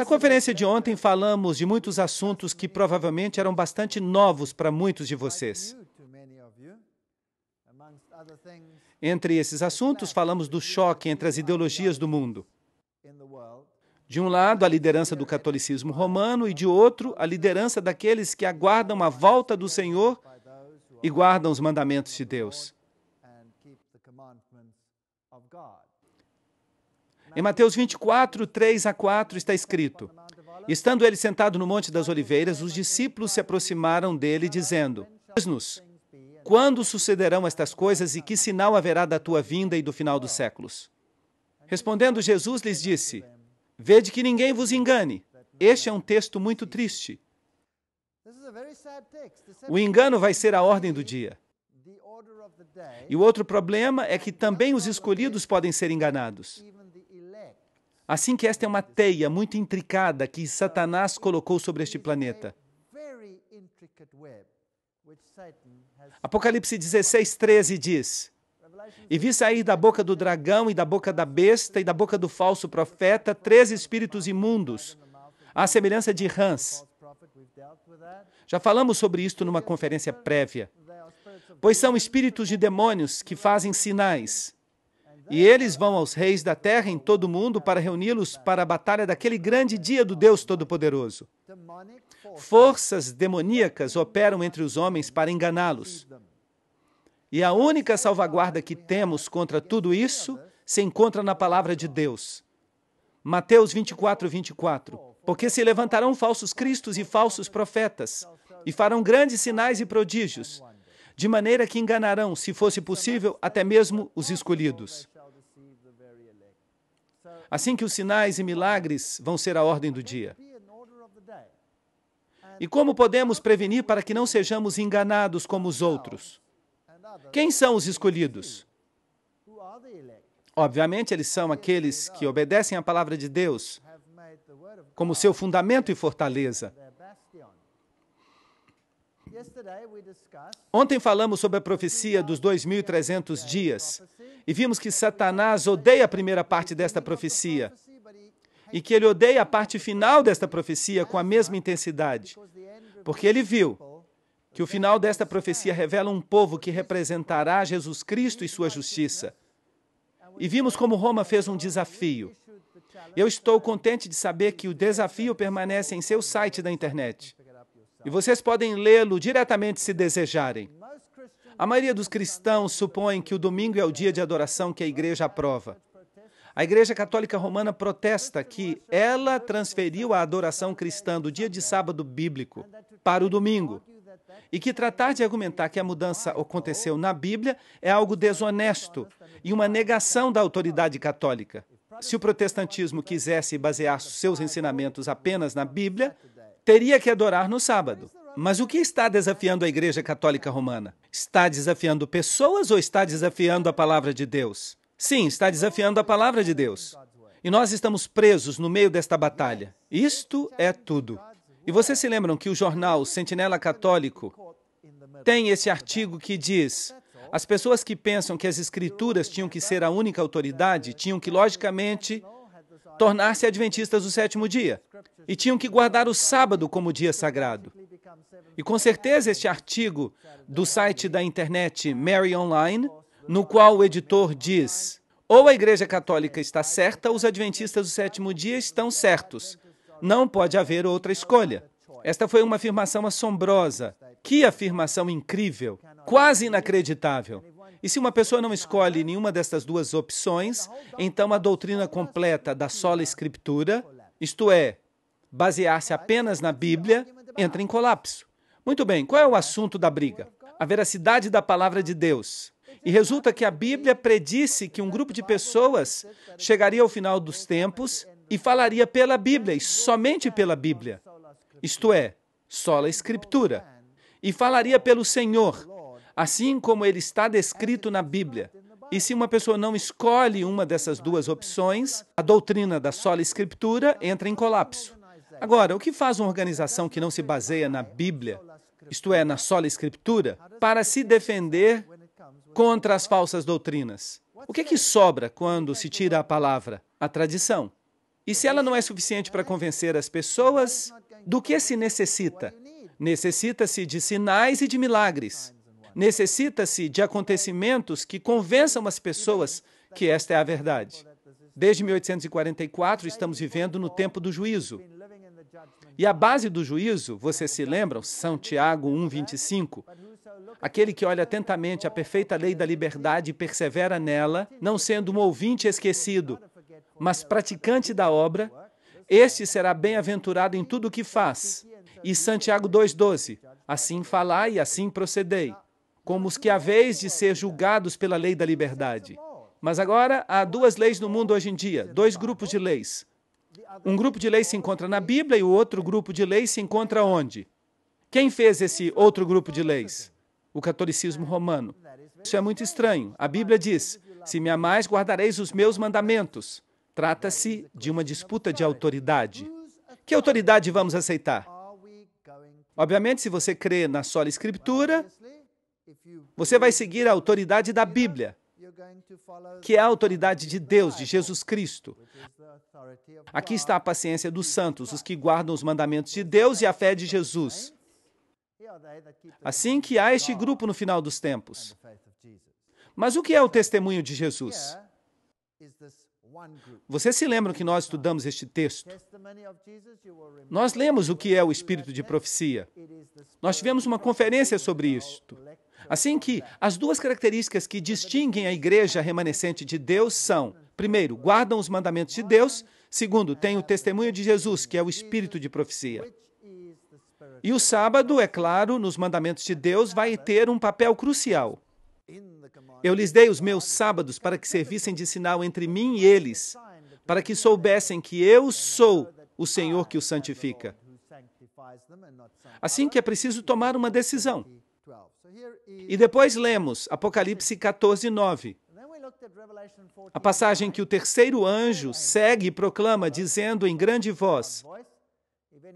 Na conferência de ontem, falamos de muitos assuntos que provavelmente eram bastante novos para muitos de vocês. Entre esses assuntos, falamos do choque entre as ideologias do mundo. De um lado, a liderança do catolicismo romano, e de outro, a liderança daqueles que aguardam a volta do Senhor e guardam os mandamentos de Deus. Em Mateus 24, 3 a 4 está escrito: Estando ele sentado no Monte das Oliveiras, os discípulos se aproximaram dele, dizendo: Diz-nos, quando sucederão estas coisas e que sinal haverá da tua vinda e do final dos séculos? Respondendo Jesus, lhes disse: Vede que ninguém vos engane. Este é um texto muito triste. O engano vai ser a ordem do dia. E o outro problema é que também os escolhidos podem ser enganados. Assim que esta é uma teia muito intricada que Satanás colocou sobre este planeta. Apocalipse 16, 13 diz: E vi sair da boca do dragão, e da boca da besta, e da boca do falso profeta, três espíritos imundos, à semelhança de rãs. Já falamos sobre isto numa conferência prévia. Pois são espíritos de demônios que fazem sinais. E eles vão aos reis da terra em todo o mundo para reuni-los para a batalha daquele grande dia do Deus Todo-Poderoso. Forças demoníacas operam entre os homens para enganá-los. E a única salvaguarda que temos contra tudo isso se encontra na palavra de Deus. Mateus 24, 24. Porque se levantarão falsos cristos e falsos profetas, e farão grandes sinais e prodígios, de maneira que enganarão, se fosse possível, até mesmo os escolhidos. Assim que os sinais e milagres vão ser a ordem do dia. E como podemos prevenir para que não sejamos enganados como os outros? Quem são os escolhidos? Obviamente, eles são aqueles que obedecem à palavra de Deus como seu fundamento e fortaleza. Ontem falamos sobre a profecia dos 2.300 dias e vimos que Satanás odeia a primeira parte desta profecia e que ele odeia a parte final desta profecia com a mesma intensidade, porque ele viu que o final desta profecia revela um povo que representará Jesus Cristo e sua justiça. E vimos como Roma fez um desafio. Eu estou contente de saber que o desafio permanece em seu site da internet. E vocês podem lê-lo diretamente se desejarem. A maioria dos cristãos supõe que o domingo é o dia de adoração que a igreja aprova. A Igreja Católica Romana protesta que ela transferiu a adoração cristã do dia de sábado bíblico para o domingo. E que tratar de argumentar que a mudança aconteceu na Bíblia é algo desonesto e uma negação da autoridade católica. Se o protestantismo quisesse basear seus ensinamentos apenas na Bíblia, teria que adorar no sábado. Mas o que está desafiando a Igreja Católica Romana? Está desafiando pessoas ou está desafiando a palavra de Deus? Sim, está desafiando a palavra de Deus. E nós estamos presos no meio desta batalha. Isto é tudo. E vocês se lembram que o jornal Sentinela Católico tem esse artigo que diz: as pessoas que pensam que as escrituras tinham que ser a única autoridade tinham que, logicamente, tornar-se adventistas do sétimo dia e tinham que guardar o sábado como dia sagrado. E com certeza este artigo do site da internet Mary Online, no qual o editor diz: ou a Igreja Católica está certa, ou os adventistas do sétimo dia estão certos. Não pode haver outra escolha. Esta foi uma afirmação assombrosa. Que afirmação incrível! Quase inacreditável. E se uma pessoa não escolhe nenhuma destas duas opções, então a doutrina completa da sola escritura, isto é, basear-se apenas na Bíblia, entra em colapso. Muito bem, qual é o assunto da briga? A veracidade da palavra de Deus. E resulta que a Bíblia predisse que um grupo de pessoas chegaria ao final dos tempos e falaria pela Bíblia, e somente pela Bíblia. Isto é, sola escritura. E falaria pelo Senhor, assim como ele está descrito na Bíblia. E se uma pessoa não escolhe uma dessas duas opções, a doutrina da sola escritura entra em colapso. Agora, o que faz uma organização que não se baseia na Bíblia, isto é, na sola escritura, para se defender contra as falsas doutrinas? O que é que sobra quando se tira a palavra? A tradição. E se ela não é suficiente para convencer as pessoas, do que se necessita? Necessita-se de sinais e de milagres. Necessita-se de acontecimentos que convençam as pessoas que esta é a verdade. Desde 1844 estamos vivendo no tempo do juízo. E a base do juízo, vocês se lembram, São Tiago 1:25. Aquele que olha atentamente a perfeita lei da liberdade e persevera nela, não sendo um ouvinte esquecido, mas praticante da obra, este será bem-aventurado em tudo o que faz. E Santiago 2:12. Assim falai e assim procedei como os que há vez de ser julgados pela lei da liberdade. Mas agora há duas leis no mundo hoje em dia, dois grupos de leis. Um grupo de leis se encontra na Bíblia e o outro grupo de leis se encontra onde? Quem fez esse outro grupo de leis? O catolicismo romano. Isso é muito estranho. A Bíblia diz: Se me amais, guardareis os meus mandamentos. Trata-se de uma disputa de autoridade. Que autoridade vamos aceitar? Obviamente, se você crê na sola escritura, você vai seguir a autoridade da Bíblia, que é a autoridade de Deus, de Jesus Cristo. Aqui está a paciência dos santos, os que guardam os mandamentos de Deus e a fé de Jesus. Assim que há este grupo no final dos tempos. Mas o que é o testemunho de Jesus? Você se lembra que nós estudamos este texto? Nós lemos o que é o espírito de profecia. Nós tivemos uma conferência sobre isto. Assim que as duas características que distinguem a igreja remanescente de Deus são: primeiro, guardam os mandamentos de Deus, segundo, têm o testemunho de Jesus, que é o espírito de profecia. E o sábado, é claro, nos mandamentos de Deus, vai ter um papel crucial. Eu lhes dei os meus sábados para que servissem de sinal entre mim e eles, para que soubessem que eu sou o Senhor que os santifica. Assim que é preciso tomar uma decisão. E depois lemos Apocalipse 14, 9. A passagem que o terceiro anjo segue e proclama, dizendo em grande voz: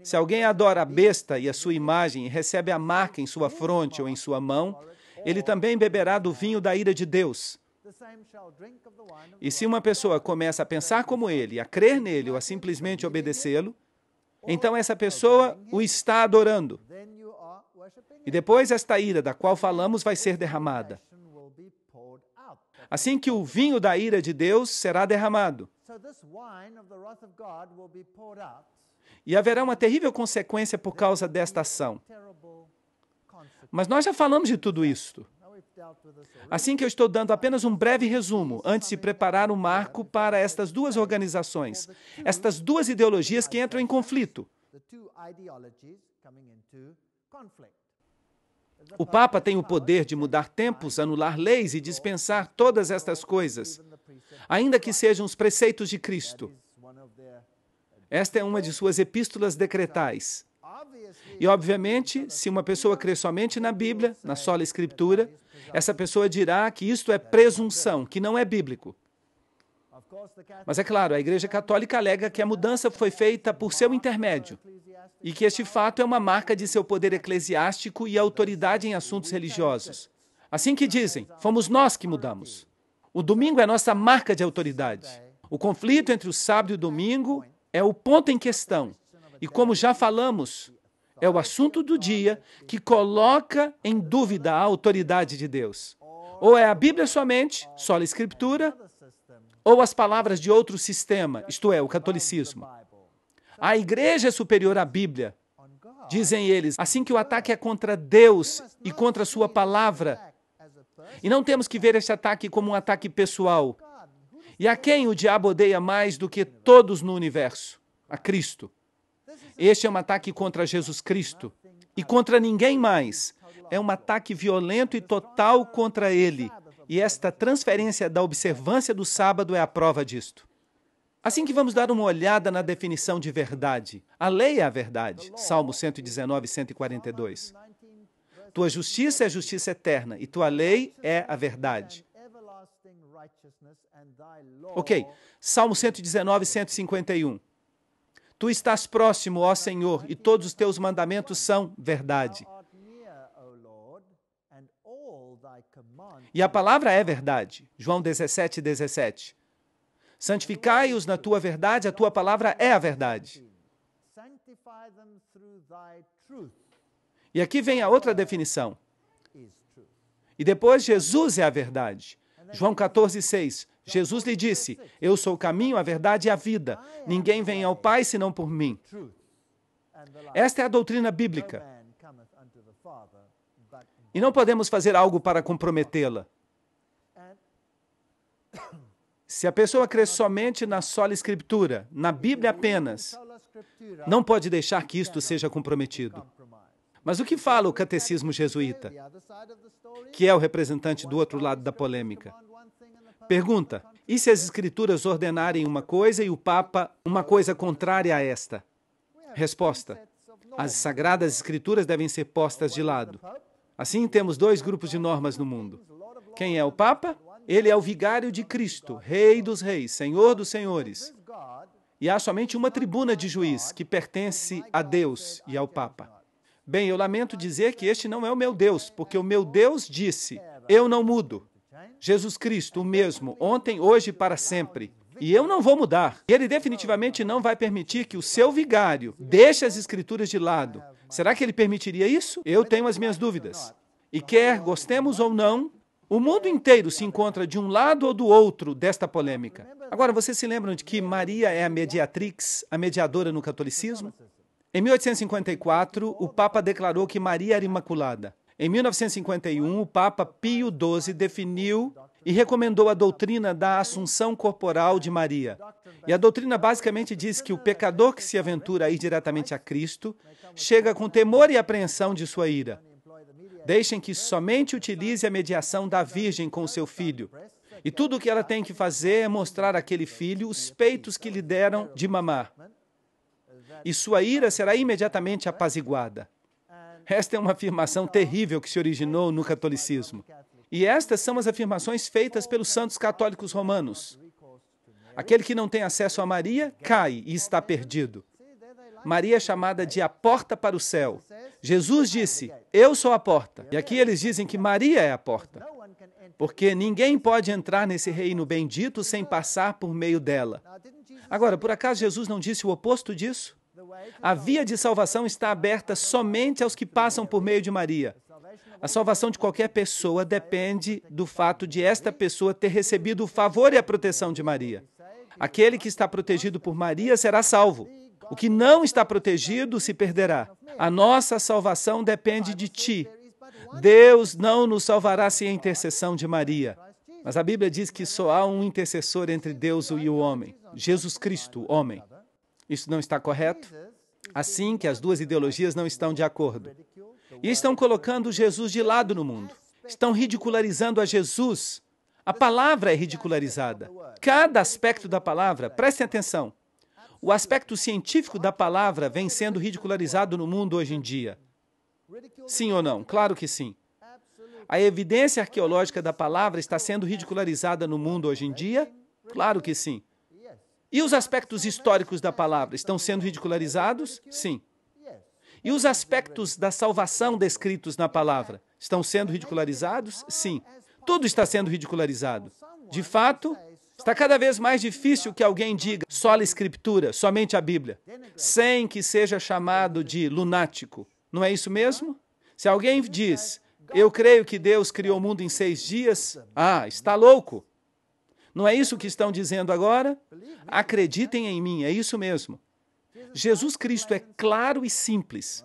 Se alguém adora a besta e a sua imagem e recebe a marca em sua fronte ou em sua mão, ele também beberá do vinho da ira de Deus. E se uma pessoa começa a pensar como ele, a crer nele ou a simplesmente obedecê-lo, então essa pessoa o está adorando. E depois esta ira da qual falamos vai ser derramada. Assim que o vinho da ira de Deus será derramado. E haverá uma terrível consequência por causa desta ação. Mas nós já falamos de tudo isto. Assim que eu estou dando apenas um breve resumo antes de preparar um marco para estas duas organizações, estas duas ideologias que entram em conflito. O Papa tem o poder de mudar tempos, anular leis e dispensar todas estas coisas, ainda que sejam os preceitos de Cristo. Esta é uma de suas epístolas decretais. E, obviamente, se uma pessoa crê somente na Bíblia, na sola Escritura, essa pessoa dirá que isto é presunção, que não é bíblico. Mas é claro, a Igreja Católica alega que a mudança foi feita por seu intermédio e que este fato é uma marca de seu poder eclesiástico e autoridade em assuntos religiosos. Assim que dizem, fomos nós que mudamos. O domingo é nossa marca de autoridade. O conflito entre o sábado e o domingo é o ponto em questão. E como já falamos, é o assunto do dia que coloca em dúvida a autoridade de Deus. Ou é a Bíblia somente, só a Escritura, ou as palavras de outro sistema, isto é, o catolicismo. A igreja é superior à Bíblia, dizem eles, assim que o ataque é contra Deus e contra sua palavra. E não temos que ver este ataque como um ataque pessoal. E a quem o diabo odeia mais do que todos no universo? A Cristo. Este é um ataque contra Jesus Cristo e contra ninguém mais. É um ataque violento e total contra ele. E esta transferência da observância do sábado é a prova disto. Assim que vamos dar uma olhada na definição de verdade. A lei é a verdade. Salmo 119, 142. Tua justiça é justiça eterna e tua lei é a verdade. Ok. Salmo 119, 151. Tu estás próximo, ó Senhor, e todos os teus mandamentos são verdade. E a palavra é verdade. João 17, 17. Santificai-os na tua verdade, a tua palavra é a verdade. E aqui vem a outra definição. E depois Jesus é a verdade. João 14, 6. Jesus lhe disse: Eu sou o caminho, a verdade e a vida. Ninguém vem ao Pai senão por mim. Esta é a doutrina bíblica. E não podemos fazer algo para comprometê-la. Se a pessoa crê somente na sola escritura, na Bíblia apenas, não pode deixar que isto seja comprometido. Mas o que fala o catecismo jesuíta, que é o representante do outro lado da polêmica? Pergunta: e se as escrituras ordenarem uma coisa e o Papa uma coisa contrária a esta? Resposta: as sagradas escrituras devem ser postas de lado. Assim temos dois grupos de normas no mundo. Quem é o Papa? Ele é o vigário de Cristo, Rei dos Reis, Senhor dos Senhores. E há somente uma tribuna de juiz que pertence a Deus e ao Papa. Bem, eu lamento dizer que este não é o meu Deus, porque o meu Deus disse: Eu não mudo. Jesus Cristo, o mesmo, ontem, hoje e para sempre. E eu não vou mudar. Ele definitivamente não vai permitir que o seu vigário deixe as escrituras de lado. Será que ele permitiria isso? Eu tenho as minhas dúvidas. E quer gostemos ou não, o mundo inteiro se encontra de um lado ou do outro desta polêmica. Agora, vocês se lembram de que Maria é a mediatrix, a mediadora no catolicismo? Em 1854, o Papa declarou que Maria era imaculada. Em 1951, o Papa Pio XII definiu e recomendou a doutrina da Assunção Corporal de Maria. E a doutrina basicamente diz que o pecador que se aventura a ir diretamente a Cristo chega com temor e apreensão de sua ira. Deixem que somente utilize a mediação da Virgem com seu filho. E tudo o que ela tem que fazer é mostrar àquele filho os peitos que lhe deram de mamar. E sua ira será imediatamente apaziguada. Esta é uma afirmação terrível que se originou no catolicismo. E estas são as afirmações feitas pelos santos católicos romanos. Aquele que não tem acesso a Maria cai e está perdido. Maria é chamada de a porta para o céu. Jesus disse: Eu sou a porta. E aqui eles dizem que Maria é a porta. Porque ninguém pode entrar nesse reino bendito sem passar por meio dela. Agora, por acaso Jesus não disse o oposto disso? A via de salvação está aberta somente aos que passam por meio de Maria. A salvação de qualquer pessoa depende do fato de esta pessoa ter recebido o favor e a proteção de Maria. Aquele que está protegido por Maria será salvo. O que não está protegido se perderá. A nossa salvação depende de ti. Deus não nos salvará sem a intercessão de Maria. Mas a Bíblia diz que só há um intercessor entre Deus e o homem, Jesus Cristo, homem. Isso não está correto? Assim que as duas ideologias não estão de acordo e estão colocando Jesus de lado no mundo. Estão ridicularizando a Jesus. A palavra é ridicularizada. Cada aspecto da palavra, prestem atenção, o aspecto científico da palavra vem sendo ridicularizado no mundo hoje em dia. Sim ou não? Claro que sim. A evidência arqueológica da palavra está sendo ridicularizada no mundo hoje em dia? Claro que sim. E os aspectos históricos da palavra estão sendo ridicularizados? Sim. E os aspectos da salvação descritos na palavra estão sendo ridicularizados? Sim. Tudo está sendo ridicularizado. De fato, está cada vez mais difícil que alguém diga só a Escritura, somente a Bíblia, sem que seja chamado de lunático. Não é isso mesmo? Se alguém diz, eu creio que Deus criou o mundo em seis dias, ah, está louco. Não é isso que estão dizendo agora? Acreditem em mim, é isso mesmo. Jesus Cristo é claro e simples,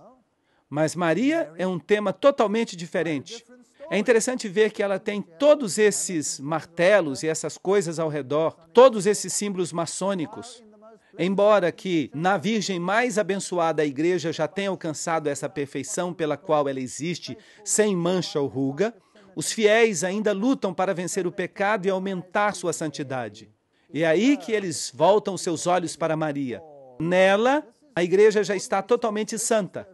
mas Maria é um tema totalmente diferente. É interessante ver que ela tem todos esses martelos e essas coisas ao redor, todos esses símbolos maçônicos. Embora que na Virgem mais abençoada a igreja já tenha alcançado essa perfeição pela qual ela existe, sem mancha ou ruga, os fiéis ainda lutam para vencer o pecado e aumentar sua santidade. E é aí que eles voltam seus olhos para Maria. Nela, a igreja já está totalmente santa.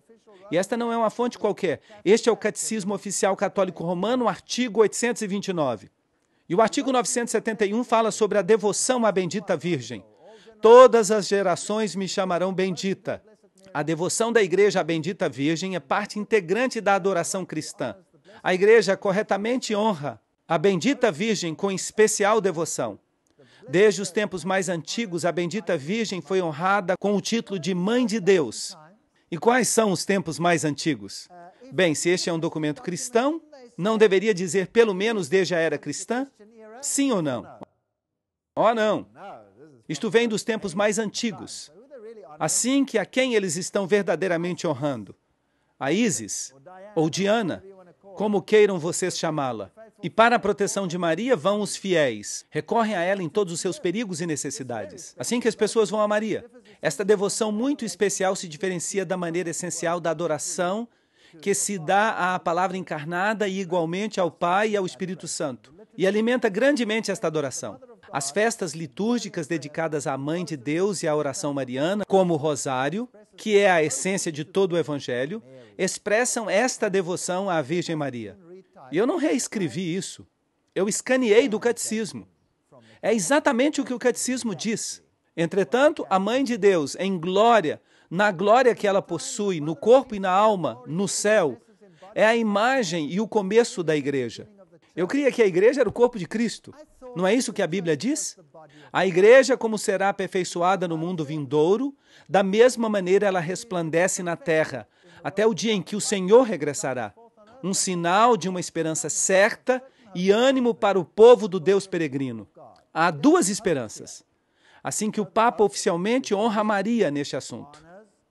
E esta não é uma fonte qualquer. Este é o Catecismo Oficial Católico Romano, artigo 829. E o artigo 971 fala sobre a devoção à Bendita Virgem. Todas as gerações me chamarão bendita. A devoção da Igreja à Bendita Virgem é parte integrante da adoração cristã. A Igreja corretamente honra a Bendita Virgem com especial devoção. Desde os tempos mais antigos, a bendita Virgem foi honrada com o título de Mãe de Deus. E quais são os tempos mais antigos? Bem, se este é um documento cristão, não deveria dizer pelo menos desde a era cristã? Sim ou não? Oh, não! Isto vem dos tempos mais antigos. Assim que a quem eles estão verdadeiramente honrando? A Isis, ou Diana, como queiram vocês chamá-la. E para a proteção de Maria vão os fiéis. Recorrem a ela em todos os seus perigos e necessidades. Assim que as pessoas vão a Maria. Esta devoção muito especial se diferencia da maneira essencial da adoração que se dá à palavra encarnada e igualmente ao Pai e ao Espírito Santo, e alimenta grandemente esta adoração. As festas litúrgicas dedicadas à Mãe de Deus e à oração mariana, como o Rosário, que é a essência de todo o Evangelho, expressam esta devoção à Virgem Maria. E eu não reescrevi isso. Eu escaneei do catecismo. É exatamente o que o catecismo diz. Entretanto, a Mãe de Deus, em glória, na glória que ela possui, no corpo e na alma, no céu, é a imagem e o começo da igreja. Eu cria que a igreja era o corpo de Cristo. Não é isso que a Bíblia diz? A igreja, como será aperfeiçoada no mundo vindouro, da mesma maneira ela resplandece na terra, até o dia em que o Senhor regressará um sinal de uma esperança certa e ânimo para o povo do Deus peregrino. Há duas esperanças. Assim que o Papa oficialmente honra Maria neste assunto.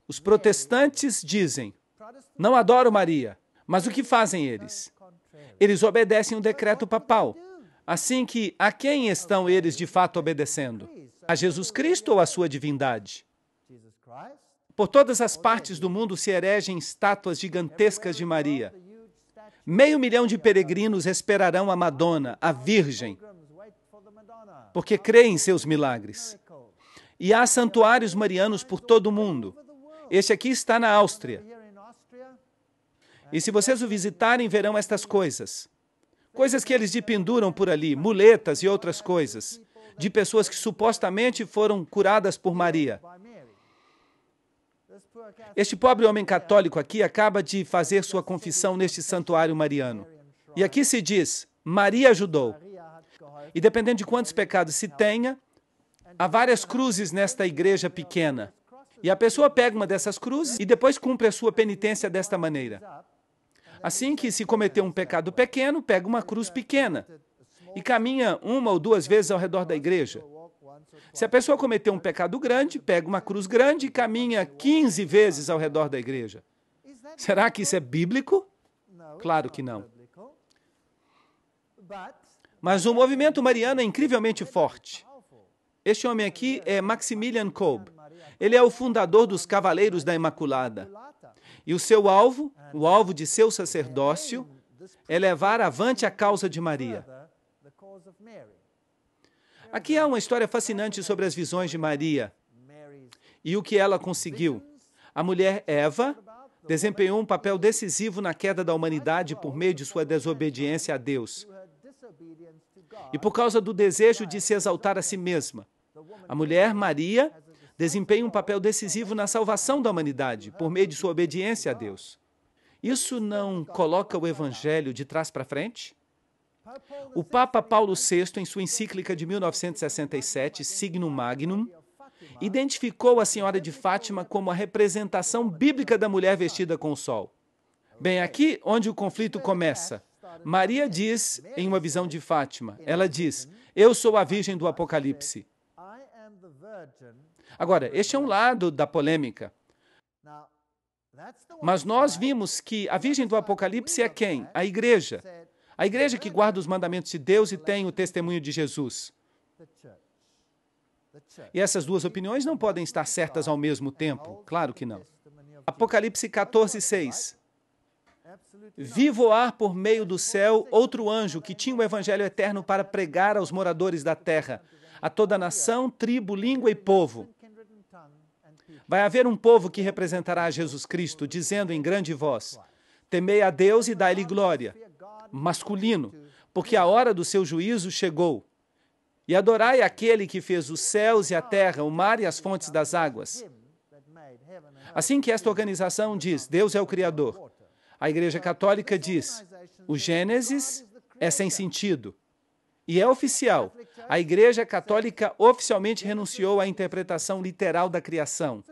Os protestantes dizem: não adoro Maria. Mas o que fazem eles? Eles obedecem o decreto papal. Assim que a quem estão eles de fato obedecendo? A Jesus Cristo ou a sua divindade? Por todas as partes do mundo se eregem estátuas gigantescas de Maria. Meio milhão de peregrinos esperarão a Madonna, a Virgem, porque creem em seus milagres. E há santuários marianos por todo o mundo. Este aqui está na Áustria. E se vocês o visitarem, verão estas coisas. Coisas que eles dependuram por ali, muletas e outras coisas, de pessoas que supostamente foram curadas por Maria. Este pobre homem católico aqui acaba de fazer sua confissão neste santuário mariano. E aqui se diz: Maria ajudou. E dependendo de quantos pecados se tenha, há várias cruzes nesta igreja pequena. E a pessoa pega uma dessas cruzes e depois cumpre a sua penitência desta maneira. Assim que se cometeu um pecado pequeno, pega uma cruz pequena e caminha uma ou duas vezes ao redor da igreja. Se a pessoa cometer um pecado grande, pega uma cruz grande e caminha 15 vezes ao redor da igreja. Será que isso é bíblico? Claro que não. Mas o movimento mariano é incrivelmente forte. Este homem aqui é, é Maximilian Kolb. Ele é o fundador dos Cavaleiros da Imaculada. E o seu alvo, o alvo de seu sacerdócio, é levar avante a causa de Maria. Aqui há uma história fascinante sobre as visões de Maria e o que ela conseguiu. A mulher Eva desempenhou um papel decisivo na queda da humanidade por meio de sua desobediência a Deus. E por causa do desejo de se exaltar a si mesma, a mulher Maria desempenha um papel decisivo na salvação da humanidade por meio de sua obediência a Deus. Isso não coloca o evangelho de trás para frente? O Papa Paulo VI, em sua encíclica de 1967, Signum Magnum, identificou a Senhora de Fátima como a representação bíblica da mulher vestida com o sol. Bem, aqui onde o conflito começa. Maria diz, em uma visão de Fátima, ela diz: Eu sou a Virgem do Apocalipse. Agora, este é um lado da polêmica. Mas nós vimos que a Virgem do Apocalipse é quem? A Igreja. A igreja que guarda os mandamentos de Deus e tem o testemunho de Jesus. E essas duas opiniões não podem estar certas ao mesmo tempo. Claro que não. Apocalipse 14, 6. Vi voar por meio do céu outro anjo que tinha o evangelho eterno para pregar aos moradores da terra, a toda nação, tribo, língua e povo. Vai haver um povo que representará a Jesus Cristo, dizendo em grande voz: Temei a Deus e dai-lhe glória masculino, porque a hora do seu juízo chegou. E adorai aquele que fez os céus e a terra, o mar e as fontes das águas. Assim que esta organização diz, Deus é o Criador, a Igreja Católica diz, o Gênesis é sem sentido. E é oficial. A Igreja Católica oficialmente renunciou à interpretação literal da criação,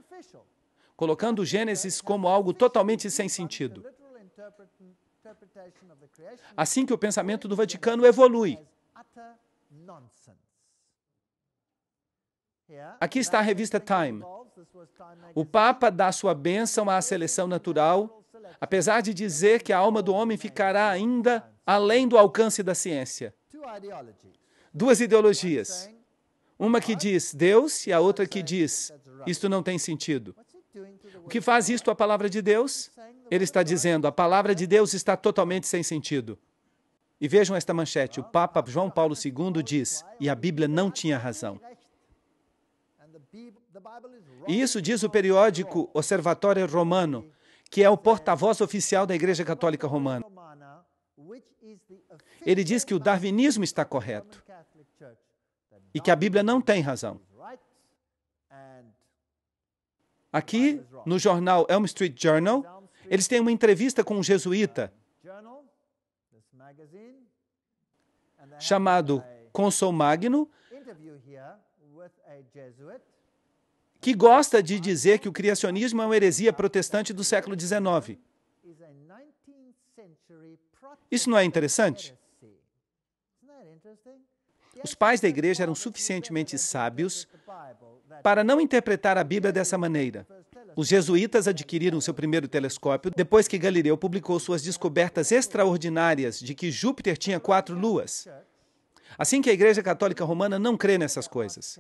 colocando o Gênesis como algo totalmente sem sentido. Assim que o pensamento do Vaticano evolui. Aqui está a revista Time. O Papa dá sua bênção à seleção natural, apesar de dizer que a alma do homem ficará ainda além do alcance da ciência. Duas ideologias. Uma que diz Deus e a outra que diz isto não tem sentido. O que faz isto a palavra de Deus? Ele está dizendo: a palavra de Deus está totalmente sem sentido. E vejam esta manchete: o Papa João Paulo II diz, e a Bíblia não tinha razão. E isso diz o periódico Observatório Romano, que é o porta-voz oficial da Igreja Católica Romana. Ele diz que o darwinismo está correto e que a Bíblia não tem razão. Aqui no jornal Elm Street Journal, eles têm uma entrevista com um jesuíta chamado Consul Magno, que gosta de dizer que o criacionismo é uma heresia protestante do século XIX. Isso não é interessante? Os pais da igreja eram suficientemente sábios para não interpretar a Bíblia dessa maneira. Os jesuítas adquiriram seu primeiro telescópio depois que Galileu publicou suas descobertas extraordinárias de que Júpiter tinha quatro luas. Assim que a Igreja Católica Romana não crê nessas coisas.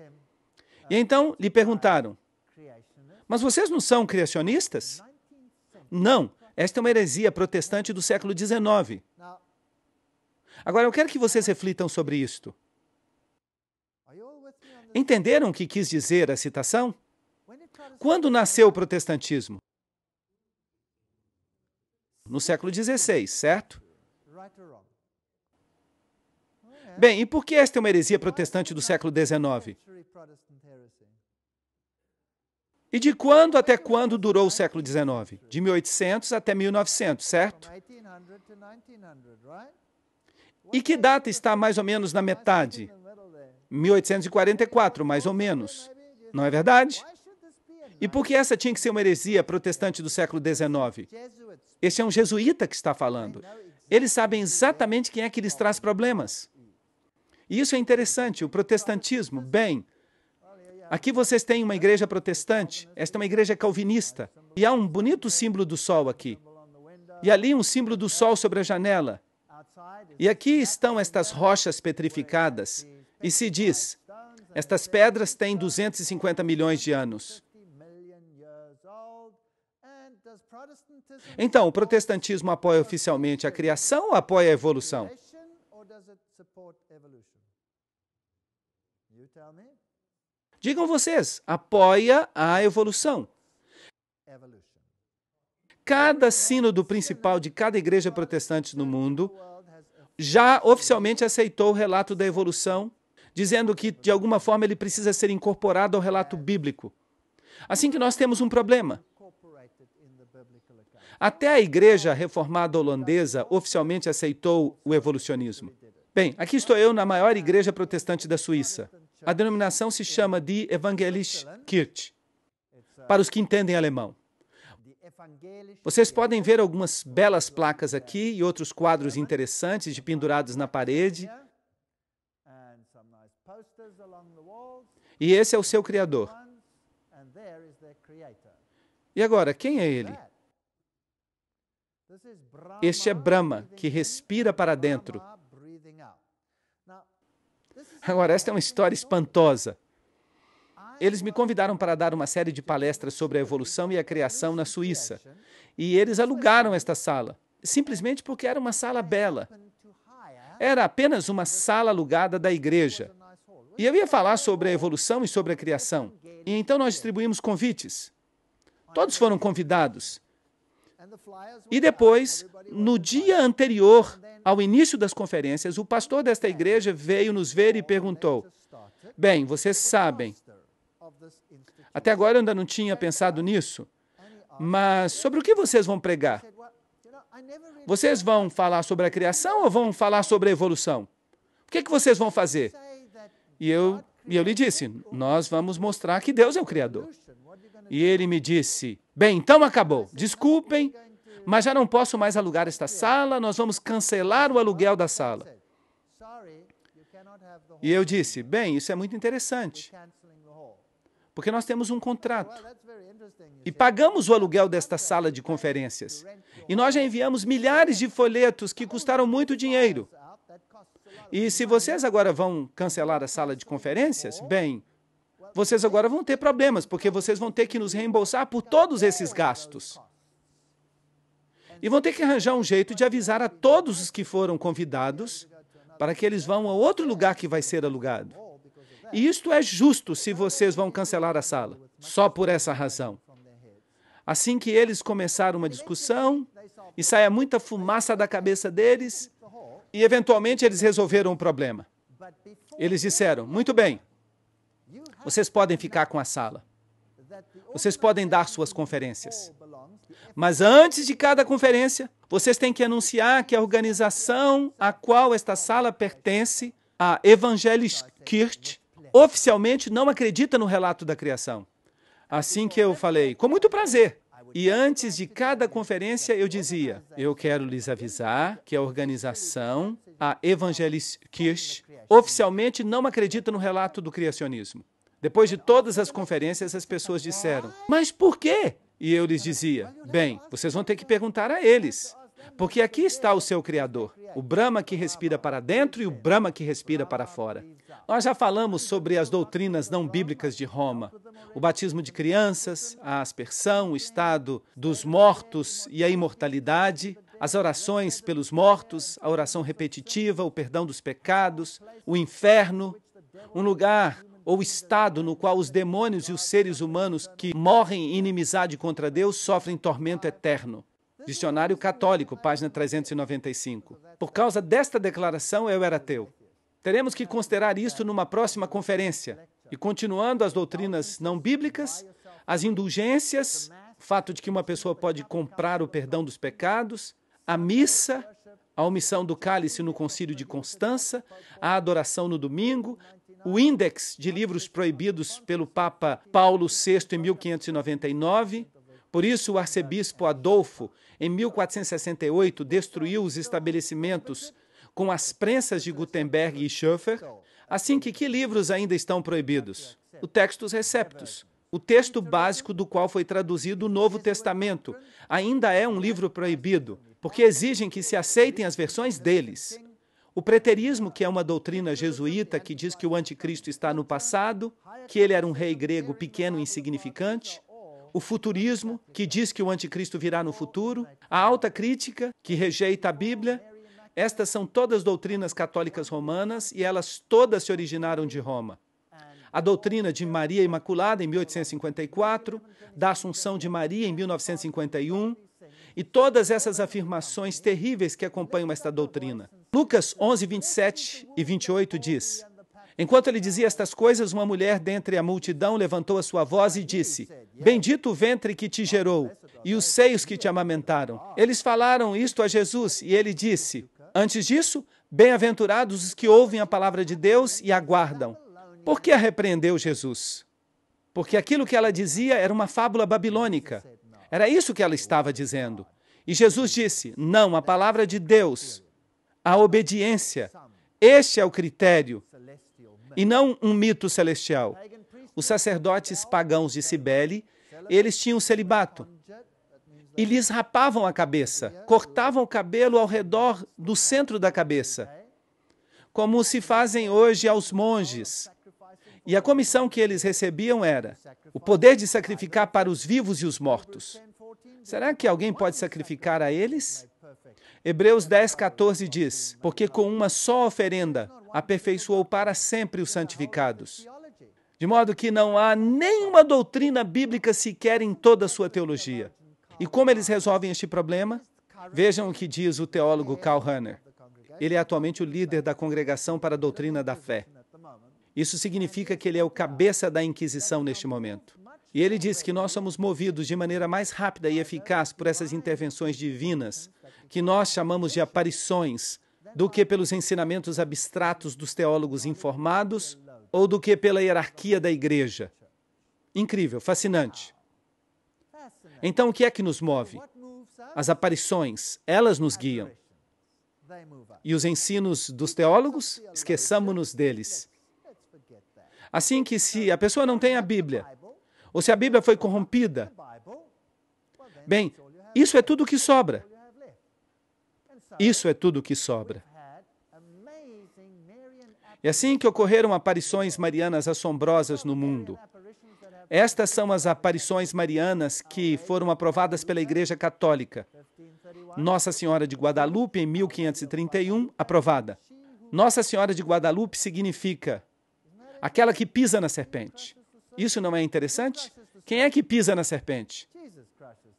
E então lhe perguntaram: Mas vocês não são criacionistas? Não, esta é uma heresia protestante do século XIX. Agora eu quero que vocês reflitam sobre isto. Entenderam o que quis dizer a citação? Quando nasceu o protestantismo? No século XVI, certo? Bem, e por que esta é uma heresia protestante do século XIX? E de quando até quando durou o século XIX? De 1800 até 1900, certo? E que data está mais ou menos na metade? 1844, mais ou menos. Não é verdade? E por que essa tinha que ser uma heresia protestante do século XIX? Este é um jesuíta que está falando. Eles sabem exatamente quem é que lhes traz problemas. E isso é interessante, o protestantismo. Bem, aqui vocês têm uma igreja protestante, esta é uma igreja calvinista, e há um bonito símbolo do sol aqui. E ali um símbolo do sol sobre a janela. E aqui estão estas rochas petrificadas, e se diz: estas pedras têm 250 milhões de anos. Então, o protestantismo apoia oficialmente a criação ou apoia a evolução? Digam vocês, apoia a evolução. Cada sínodo principal de cada igreja protestante no mundo já oficialmente aceitou o relato da evolução dizendo que, de alguma forma, ele precisa ser incorporado ao relato bíblico. Assim que nós temos um problema. Até a Igreja Reformada Holandesa oficialmente aceitou o evolucionismo. Bem, aqui estou eu na maior igreja protestante da Suíça. A denominação se chama Die Evangelische Kirche, para os que entendem alemão. Vocês podem ver algumas belas placas aqui e outros quadros interessantes de pendurados na parede. E esse é o seu Criador. E agora, quem é ele? Este é Brahma, que respira para dentro. Agora, esta é uma história espantosa. Eles me convidaram para dar uma série de palestras sobre a evolução e a criação na Suíça. E eles alugaram esta sala, simplesmente porque era uma sala bela. Era apenas uma sala alugada da igreja. E eu ia falar sobre a evolução e sobre a criação. E então nós distribuímos convites. Todos foram convidados. E depois, no dia anterior ao início das conferências, o pastor desta igreja veio nos ver e perguntou: Bem, vocês sabem, até agora eu ainda não tinha pensado nisso, mas sobre o que vocês vão pregar? Vocês vão falar sobre a criação ou vão falar sobre a evolução? O que, é que vocês vão fazer? E eu, e eu lhe disse: Nós vamos mostrar que Deus é o Criador. E ele me disse: Bem, então acabou. Desculpem, mas já não posso mais alugar esta sala, nós vamos cancelar o aluguel da sala. E eu disse: Bem, isso é muito interessante, porque nós temos um contrato e pagamos o aluguel desta sala de conferências. E nós já enviamos milhares de folhetos que custaram muito dinheiro e se vocês agora vão cancelar a sala de conferências, bem, vocês agora vão ter problemas, porque vocês vão ter que nos reembolsar por todos esses gastos. E vão ter que arranjar um jeito de avisar a todos os que foram convidados para que eles vão a outro lugar que vai ser alugado. E isto é justo se vocês vão cancelar a sala, só por essa razão. Assim que eles começaram uma discussão e saia muita fumaça da cabeça deles, e eventualmente eles resolveram o problema. Eles disseram: muito bem, vocês podem ficar com a sala. Vocês podem dar suas conferências. Mas antes de cada conferência, vocês têm que anunciar que a organização a qual esta sala pertence, a Evangelis Kirch, oficialmente não acredita no relato da criação. Assim que eu falei, com muito prazer, e antes de cada conferência eu dizia: eu quero lhes avisar que a organização, a Evangelist Kirch, oficialmente não acredita no relato do criacionismo. Depois de todas as conferências, as pessoas disseram: mas por quê? E eu lhes dizia: bem, vocês vão ter que perguntar a eles. Porque aqui está o seu Criador, o Brahma que respira para dentro e o Brahma que respira para fora. Nós já falamos sobre as doutrinas não bíblicas de Roma: o batismo de crianças, a aspersão, o estado dos mortos e a imortalidade, as orações pelos mortos, a oração repetitiva, o perdão dos pecados, o inferno, um lugar ou estado no qual os demônios e os seres humanos que morrem em inimizade contra Deus sofrem tormento eterno. Dicionário Católico, página 395. Por causa desta declaração, eu era teu. Teremos que considerar isso numa próxima conferência. E continuando as doutrinas não bíblicas, as indulgências, o fato de que uma pessoa pode comprar o perdão dos pecados, a missa, a omissão do cálice no concílio de Constança, a adoração no domingo, o índex de livros proibidos pelo Papa Paulo VI em 1599. Por isso, o arcebispo Adolfo, em 1468, destruiu os estabelecimentos com as prensas de Gutenberg e Schoeffer, assim que que livros ainda estão proibidos? O Textus Receptus, o texto básico do qual foi traduzido o Novo Testamento, ainda é um livro proibido, porque exigem que se aceitem as versões deles. O preterismo, que é uma doutrina jesuíta que diz que o anticristo está no passado, que ele era um rei grego pequeno e insignificante, o futurismo, que diz que o anticristo virá no futuro, a alta crítica, que rejeita a Bíblia, estas são todas doutrinas católicas romanas e elas todas se originaram de Roma. A doutrina de Maria Imaculada, em 1854, da Assunção de Maria, em 1951, e todas essas afirmações terríveis que acompanham esta doutrina. Lucas 11, 27 e 28 diz: Enquanto ele dizia estas coisas, uma mulher dentre a multidão levantou a sua voz e disse: Bendito o ventre que te gerou e os seios que te amamentaram. Eles falaram isto a Jesus e ele disse: Antes disso, bem-aventurados os que ouvem a palavra de Deus e aguardam. Por que a repreendeu Jesus? Porque aquilo que ela dizia era uma fábula babilônica. Era isso que ela estava dizendo. E Jesus disse: Não, a palavra de Deus, a obediência, este é o critério, e não um mito celestial. Os sacerdotes pagãos de Cibele, eles tinham celibato e lhes rapavam a cabeça, cortavam o cabelo ao redor do centro da cabeça, como se fazem hoje aos monges. E a comissão que eles recebiam era o poder de sacrificar para os vivos e os mortos. Será que alguém pode sacrificar a eles? Hebreus 10, 14 diz: Porque com uma só oferenda aperfeiçoou para sempre os santificados. De modo que não há nenhuma doutrina bíblica sequer em toda a sua teologia. E como eles resolvem este problema? Vejam o que diz o teólogo Karl Hanner. Ele é atualmente o líder da congregação para a doutrina da fé. Isso significa que ele é o cabeça da Inquisição neste momento. E ele diz que nós somos movidos de maneira mais rápida e eficaz por essas intervenções divinas, que nós chamamos de aparições, do que pelos ensinamentos abstratos dos teólogos informados ou do que pela hierarquia da igreja. Incrível, fascinante. Então, o que é que nos move? As aparições, elas nos guiam. E os ensinos dos teólogos, esqueçamos-nos deles. Assim que se a pessoa não tem a Bíblia, ou se a Bíblia foi corrompida, bem, isso é tudo que sobra. Isso é tudo que sobra. É assim que ocorreram aparições marianas assombrosas no mundo. Estas são as aparições marianas que foram aprovadas pela Igreja Católica. Nossa Senhora de Guadalupe, em 1531, aprovada. Nossa Senhora de Guadalupe significa aquela que pisa na serpente. Isso não é interessante? Quem é que pisa na serpente?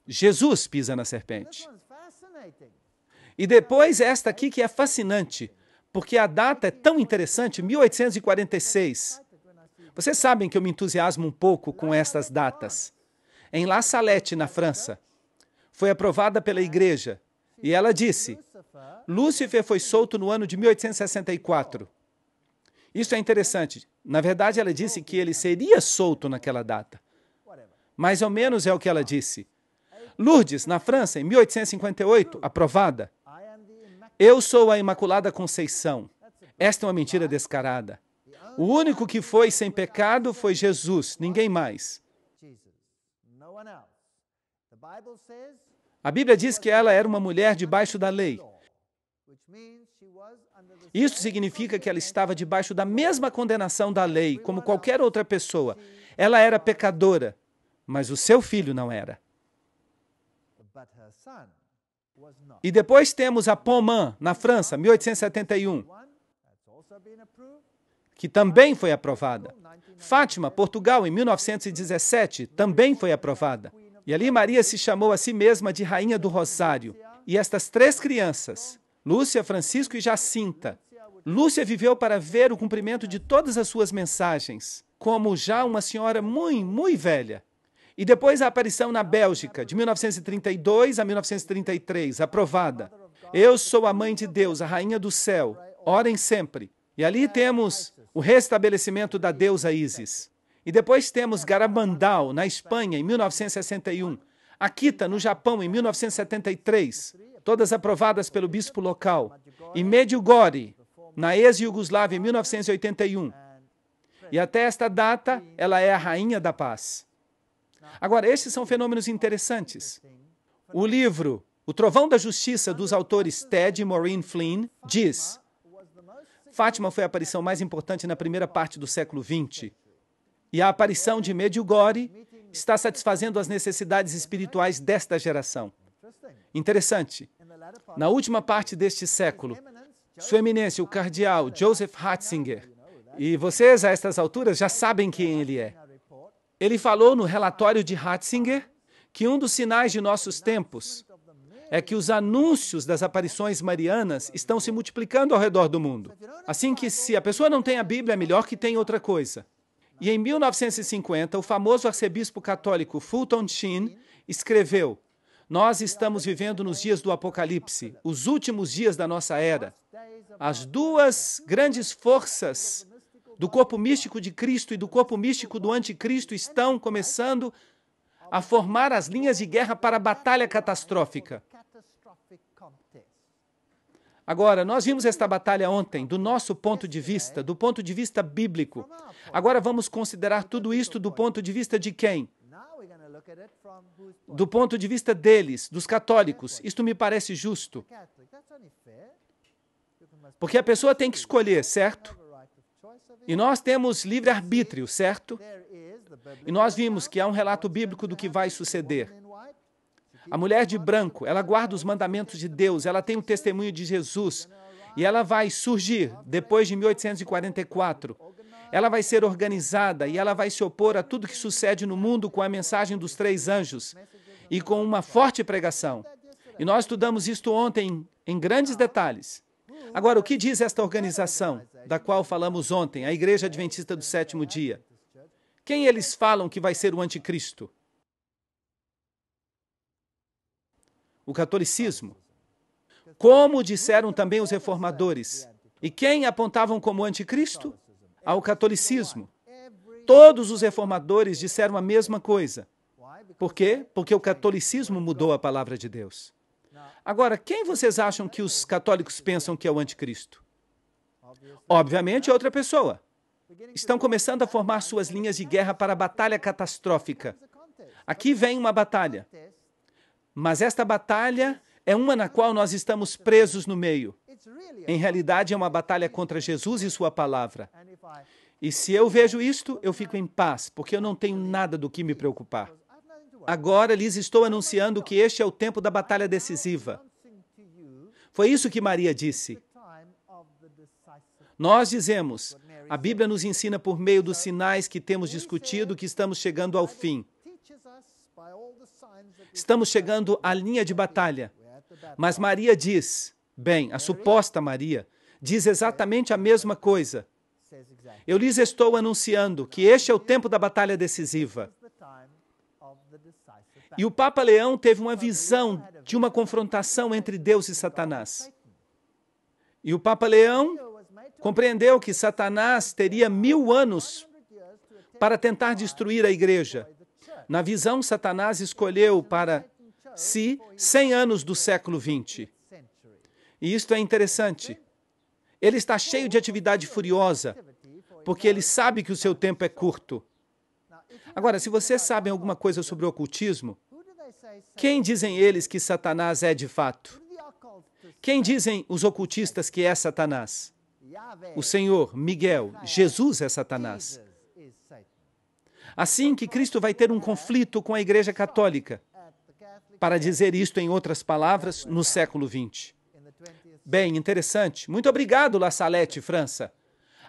Jesus pisa na serpente. E depois esta aqui que é fascinante, porque a data é tão interessante, 1846. Vocês sabem que eu me entusiasmo um pouco com estas datas. Em La Salette, na França, foi aprovada pela igreja e ela disse: Lúcifer foi solto no ano de 1864. Isso é interessante. Na verdade, ela disse que ele seria solto naquela data. Mais ou menos é o que ela disse. Lourdes, na França, em 1858, aprovada. Eu sou a Imaculada Conceição. Esta é uma mentira descarada. O único que foi sem pecado foi Jesus, ninguém mais. A Bíblia diz que ela era uma mulher debaixo da lei. Isso significa que ela estava debaixo da mesma condenação da lei, como qualquer outra pessoa. Ela era pecadora, mas o seu filho não era. E depois temos a Pomã, na França, 1871 que também foi aprovada. Fátima, Portugal, em 1917, também foi aprovada. E ali Maria se chamou a si mesma de Rainha do Rosário. E estas três crianças, Lúcia, Francisco e Jacinta, Lúcia viveu para ver o cumprimento de todas as suas mensagens, como já uma senhora muito, muito velha. E depois a aparição na Bélgica, de 1932 a 1933, aprovada. Eu sou a mãe de Deus, a rainha do céu. Orem sempre. E ali temos o restabelecimento da deusa Isis. E depois temos Garabandal, na Espanha, em 1961. Akita, no Japão, em 1973. Todas aprovadas pelo bispo local. E Medjugorje, na ex-Yugoslávia, em 1981. E até esta data, ela é a rainha da paz. Agora, estes são fenômenos interessantes. O livro O Trovão da Justiça, dos autores Ted e Maureen Flynn, diz Fátima foi a aparição mais importante na primeira parte do século XX. E a aparição de Medjugorje está satisfazendo as necessidades espirituais desta geração. Interessante. Na última parte deste século, Sua Eminência, o Cardeal Joseph Ratzinger, e vocês a estas alturas já sabem quem ele é. Ele falou no relatório de Ratzinger que um dos sinais de nossos tempos é que os anúncios das aparições marianas estão se multiplicando ao redor do mundo. Assim que, se a pessoa não tem a Bíblia, é melhor que tenha outra coisa. E em 1950, o famoso arcebispo católico Fulton Sheen escreveu: Nós estamos vivendo nos dias do Apocalipse, os últimos dias da nossa era. As duas grandes forças do corpo místico de Cristo e do corpo místico do Anticristo estão começando a formar as linhas de guerra para a batalha catastrófica. Agora, nós vimos esta batalha ontem, do nosso ponto de vista, do ponto de vista bíblico. Agora vamos considerar tudo isto do ponto de vista de quem? Do ponto de vista deles, dos católicos. Isto me parece justo. Porque a pessoa tem que escolher, certo? E nós temos livre arbítrio, certo? E nós vimos que há um relato bíblico do que vai suceder. A mulher de branco, ela guarda os mandamentos de Deus, ela tem o testemunho de Jesus e ela vai surgir depois de 1844. Ela vai ser organizada e ela vai se opor a tudo que sucede no mundo com a mensagem dos três anjos e com uma forte pregação. E nós estudamos isto ontem em grandes detalhes. Agora, o que diz esta organização da qual falamos ontem, a Igreja Adventista do Sétimo Dia? Quem eles falam que vai ser o anticristo? o catolicismo, como disseram também os reformadores. E quem apontavam como anticristo? Ao catolicismo. Todos os reformadores disseram a mesma coisa. Por quê? Porque o catolicismo mudou a palavra de Deus. Agora, quem vocês acham que os católicos pensam que é o anticristo? Obviamente, outra pessoa. Estão começando a formar suas linhas de guerra para a batalha catastrófica. Aqui vem uma batalha. Mas esta batalha é uma na qual nós estamos presos no meio. Em realidade, é uma batalha contra Jesus e Sua palavra. E se eu vejo isto, eu fico em paz, porque eu não tenho nada do que me preocupar. Agora lhes estou anunciando que este é o tempo da batalha decisiva. Foi isso que Maria disse. Nós dizemos, a Bíblia nos ensina por meio dos sinais que temos discutido que estamos chegando ao fim. Estamos chegando à linha de batalha. Mas Maria diz, bem, a suposta Maria, diz exatamente a mesma coisa. Eu lhes estou anunciando que este é o tempo da batalha decisiva. E o Papa Leão teve uma visão de uma confrontação entre Deus e Satanás. E o Papa Leão compreendeu que Satanás teria mil anos para tentar destruir a igreja. Na visão, Satanás escolheu para si 100 anos do século 20. E isto é interessante. Ele está cheio de atividade furiosa, porque ele sabe que o seu tempo é curto. Agora, se vocês sabem alguma coisa sobre o ocultismo, quem dizem eles que Satanás é de fato? Quem dizem os ocultistas que é Satanás? O Senhor, Miguel, Jesus é Satanás. Assim que Cristo vai ter um conflito com a Igreja Católica, para dizer isto em outras palavras, no século XX. Bem, interessante. Muito obrigado, La Salette, França.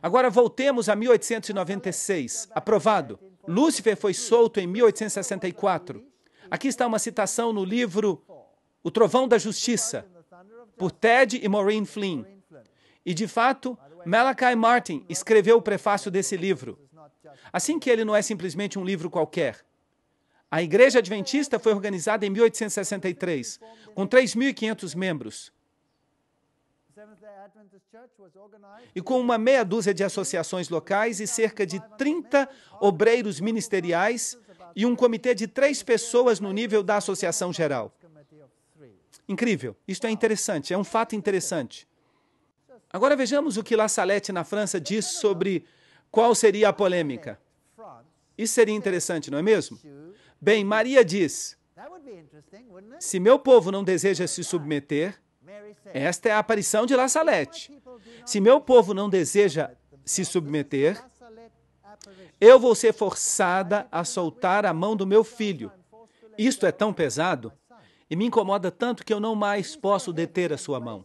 Agora voltemos a 1896. Aprovado. Lúcifer foi solto em 1864. Aqui está uma citação no livro O Trovão da Justiça, por Ted e Maureen Flynn. E, de fato, Malachi Martin escreveu o prefácio desse livro. Assim que ele não é simplesmente um livro qualquer. A Igreja Adventista foi organizada em 1863, com 3.500 membros. E com uma meia dúzia de associações locais e cerca de 30 obreiros ministeriais e um comitê de três pessoas no nível da Associação Geral. Incrível, isto é interessante, é um fato interessante. Agora vejamos o que La Salette, na França, diz sobre qual seria a polêmica? Isso seria interessante, não é mesmo? Bem, Maria diz: Se meu povo não deseja se submeter, esta é a aparição de La Salete. Se meu povo não deseja se submeter, eu vou ser forçada a soltar a mão do meu filho. Isto é tão pesado e me incomoda tanto que eu não mais posso deter a sua mão.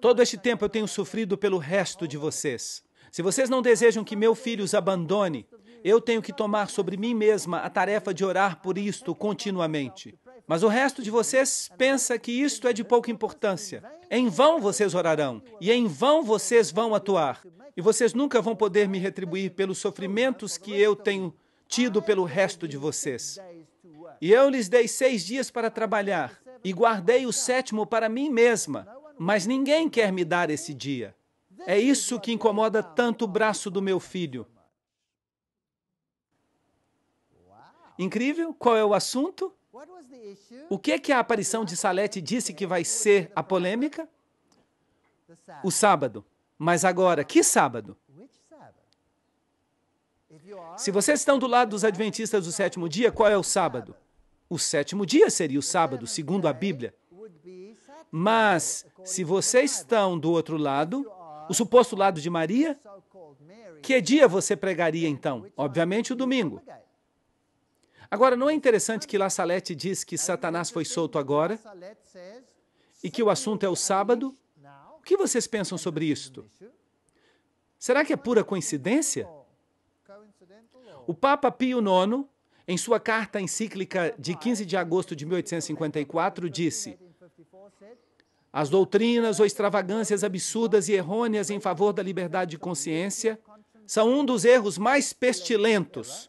Todo este tempo eu tenho sofrido pelo resto de vocês. Se vocês não desejam que meu filho os abandone, eu tenho que tomar sobre mim mesma a tarefa de orar por isto continuamente. Mas o resto de vocês pensa que isto é de pouca importância. Em vão vocês orarão, e em vão vocês vão atuar. E vocês nunca vão poder me retribuir pelos sofrimentos que eu tenho tido pelo resto de vocês. E eu lhes dei seis dias para trabalhar, e guardei o sétimo para mim mesma, mas ninguém quer me dar esse dia. É isso que incomoda tanto o braço do meu filho. Incrível? Qual é o assunto? O que é que a aparição de Salete disse que vai ser a polêmica? O sábado. Mas agora, que sábado? Se vocês estão do lado dos adventistas do sétimo dia, qual é o sábado? O sétimo dia seria o sábado, segundo a Bíblia. Mas, se vocês estão do outro lado, o suposto lado de Maria, que dia você pregaria então? Obviamente o domingo. Agora, não é interessante que La Salette diz que Satanás foi solto agora e que o assunto é o sábado? O que vocês pensam sobre isto? Será que é pura coincidência? O Papa Pio IX, em sua carta encíclica de 15 de agosto de 1854, disse: as doutrinas ou extravagâncias absurdas e errôneas em favor da liberdade de consciência são um dos erros mais pestilentos,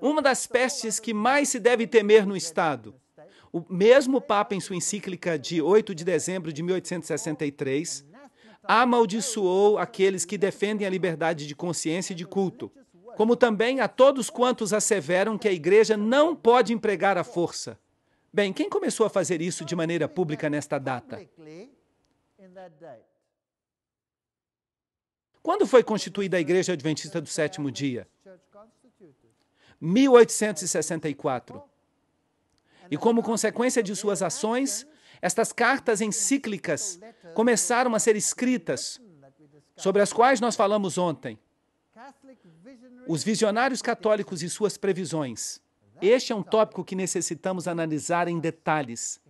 uma das pestes que mais se deve temer no Estado. O mesmo Papa, em sua encíclica de 8 de dezembro de 1863, amaldiçoou aqueles que defendem a liberdade de consciência e de culto, como também a todos quantos asseveram que a Igreja não pode empregar a força, Bem, quem começou a fazer isso de maneira pública nesta data? Quando foi constituída a Igreja Adventista do Sétimo Dia? 1864. E como consequência de suas ações, estas cartas encíclicas começaram a ser escritas, sobre as quais nós falamos ontem. Os visionários católicos e suas previsões. Este é um tópico que necessitamos analisar em detalhes.